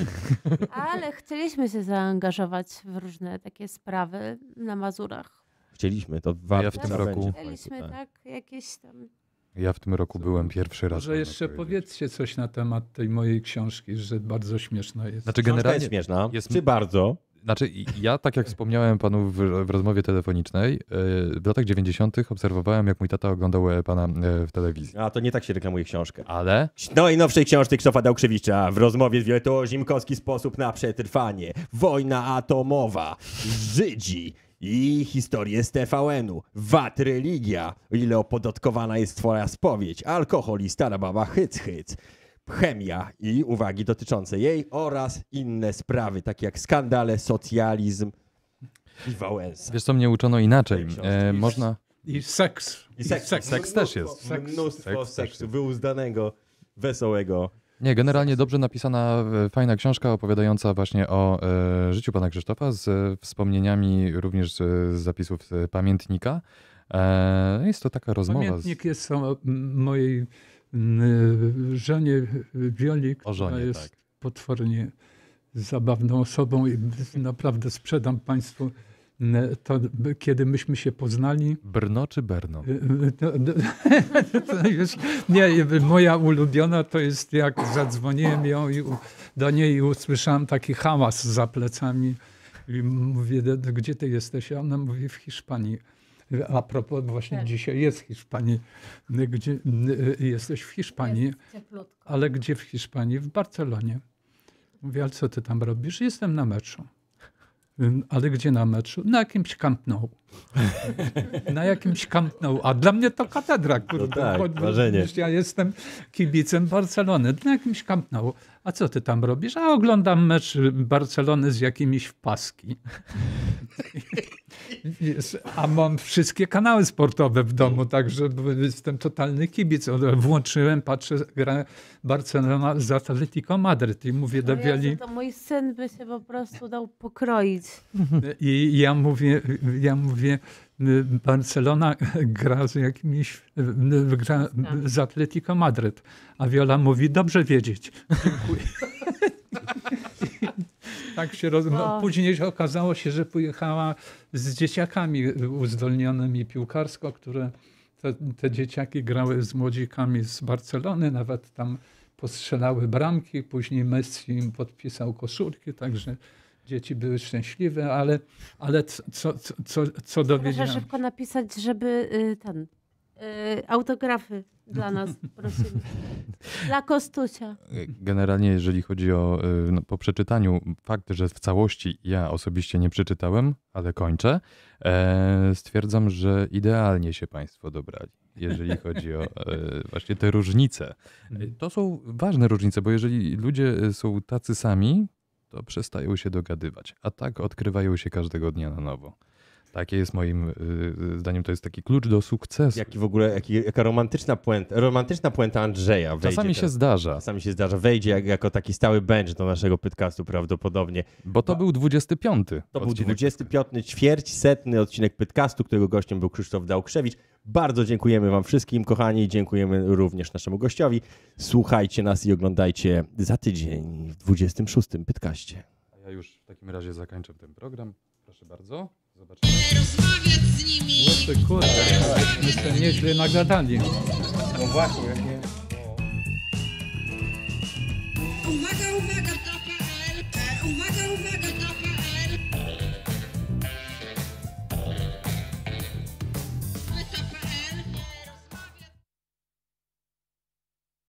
Ale chcieliśmy się zaangażować w różne takie sprawy na Mazurach. Chcieliśmy, to warto. Ja w tym roku. Chcieliśmy, tak. tak, jakieś tam ja w tym roku byłem pierwszy raz. Może jeszcze powiedzcie coś na temat tej mojej książki, że bardzo śmieszna jest. Znaczy generalnie jest śmieszna, jest... czy bardzo? Znaczy ja, tak jak wspomniałem panu w, w rozmowie telefonicznej, e, w latach 90. obserwowałem, jak mój tata oglądał e, pana e, w telewizji. A to nie tak się reklamuje książkę. Ale? No i nowszej książki Krzysztofa Dałkrzewicza w rozmowie z Wioletą Zimkowski sposób na przetrwanie. Wojna atomowa. Żydzi i historię z TVN-u. VAT religia, ile opodatkowana jest twoja spowiedź, alkohol i stara baba hyc hyc, chemia i uwagi dotyczące jej oraz inne sprawy, takie jak skandale, socjalizm i Wałęsa. Wiesz co, mnie uczono inaczej. E, można... I seks. I seks, I seks. seks też jest. Mnóstwo, seks. mnóstwo seksu wyuzdanego, wesołego nie, generalnie dobrze napisana, fajna książka opowiadająca właśnie o e, życiu pana Krzysztofa z e, wspomnieniami również z, e, z zapisów e, pamiętnika. E, jest to taka rozmowa. Pamiętnik z... jest o mojej żonie Wioli, która żonie, jest tak. potwornie zabawną osobą i naprawdę sprzedam państwu to kiedy myśmy się poznali. Brno czy Berno? Y, y, już, nie, y, moja ulubiona to jest jak zadzwoniłem ją i do niej i usłyszałem taki hałas za plecami. I mówię, gdzie ty jesteś? A ona mówi, w Hiszpanii. A propos, właśnie tak. dzisiaj jest Hiszpanii. Gdzie, jesteś w Hiszpanii, ale gdzie w Hiszpanii? W Barcelonie. Mówię, ale co ty tam robisz? Jestem na meczu ale gdzie na meczu? Na jakimś Camp Nou. Na jakimś Camp Nou. A dla mnie to katedra, kurde. No tak, bo, marzenie. Ja jestem kibicem Barcelony. Na jakimś Camp Nou. A co ty tam robisz? A oglądam mecz Barcelony z jakimiś wpaski. A mam wszystkie kanały sportowe w domu, także jestem totalny kibic. Włączyłem, patrzę, gra Barcelona z Atletico Madryt i mówię do Biali... To mój syn by się po prostu dał pokroić. I ja mówię, ja mówię prawie y, Barcelona gra z jakimiś, y, y, gra z Atletico Madryt. A Viola mówi, dobrze wiedzieć. tak się no, później się okazało się, że pojechała z dzieciakami uzdolnionymi piłkarsko, które te, te dzieciaki grały z młodzikami z Barcelony, nawet tam postrzelały bramki, później Messi im podpisał koszulki, także dzieci były szczęśliwe, ale, ale co, co, co, co dowiedziałem Proszę szybko napisać, żeby y, ten, y, autografy dla nas, prosimy. Dla Kostusia. Generalnie, jeżeli chodzi o y, no, po przeczytaniu, fakt, że w całości ja osobiście nie przeczytałem, ale kończę, e, stwierdzam, że idealnie się Państwo dobrali, jeżeli chodzi o e, właśnie te różnice. Mhm. To są ważne różnice, bo jeżeli ludzie są tacy sami, to przestają się dogadywać, a tak odkrywają się każdego dnia na nowo. Takie jest moim y, y, zdaniem, to jest taki klucz do sukcesu. Jaki w ogóle, jaki, jaka romantyczna puenta, romantyczna puenta Andrzeja. Czasami się zdarza. Czasami się zdarza. Wejdzie jak, jako taki stały bench do naszego podcastu prawdopodobnie. Bo to Bo, był 25. To był 25, ćwierć setny odcinek podcastu, którego gościem był Krzysztof Dałkrzewicz. Bardzo dziękujemy wam wszystkim, kochani. Dziękujemy również naszemu gościowi. Słuchajcie nas i oglądajcie za tydzień w 26. podcaście. A ja już w takim razie zakończę ten program. Proszę bardzo. Zobaczymy. Rozmawiać z nimi. Łopy, kurde, jestem nieźle nagadani. No właśnie, jak nie... Uwaga, uwaga, to PL. Uwaga, uwaga,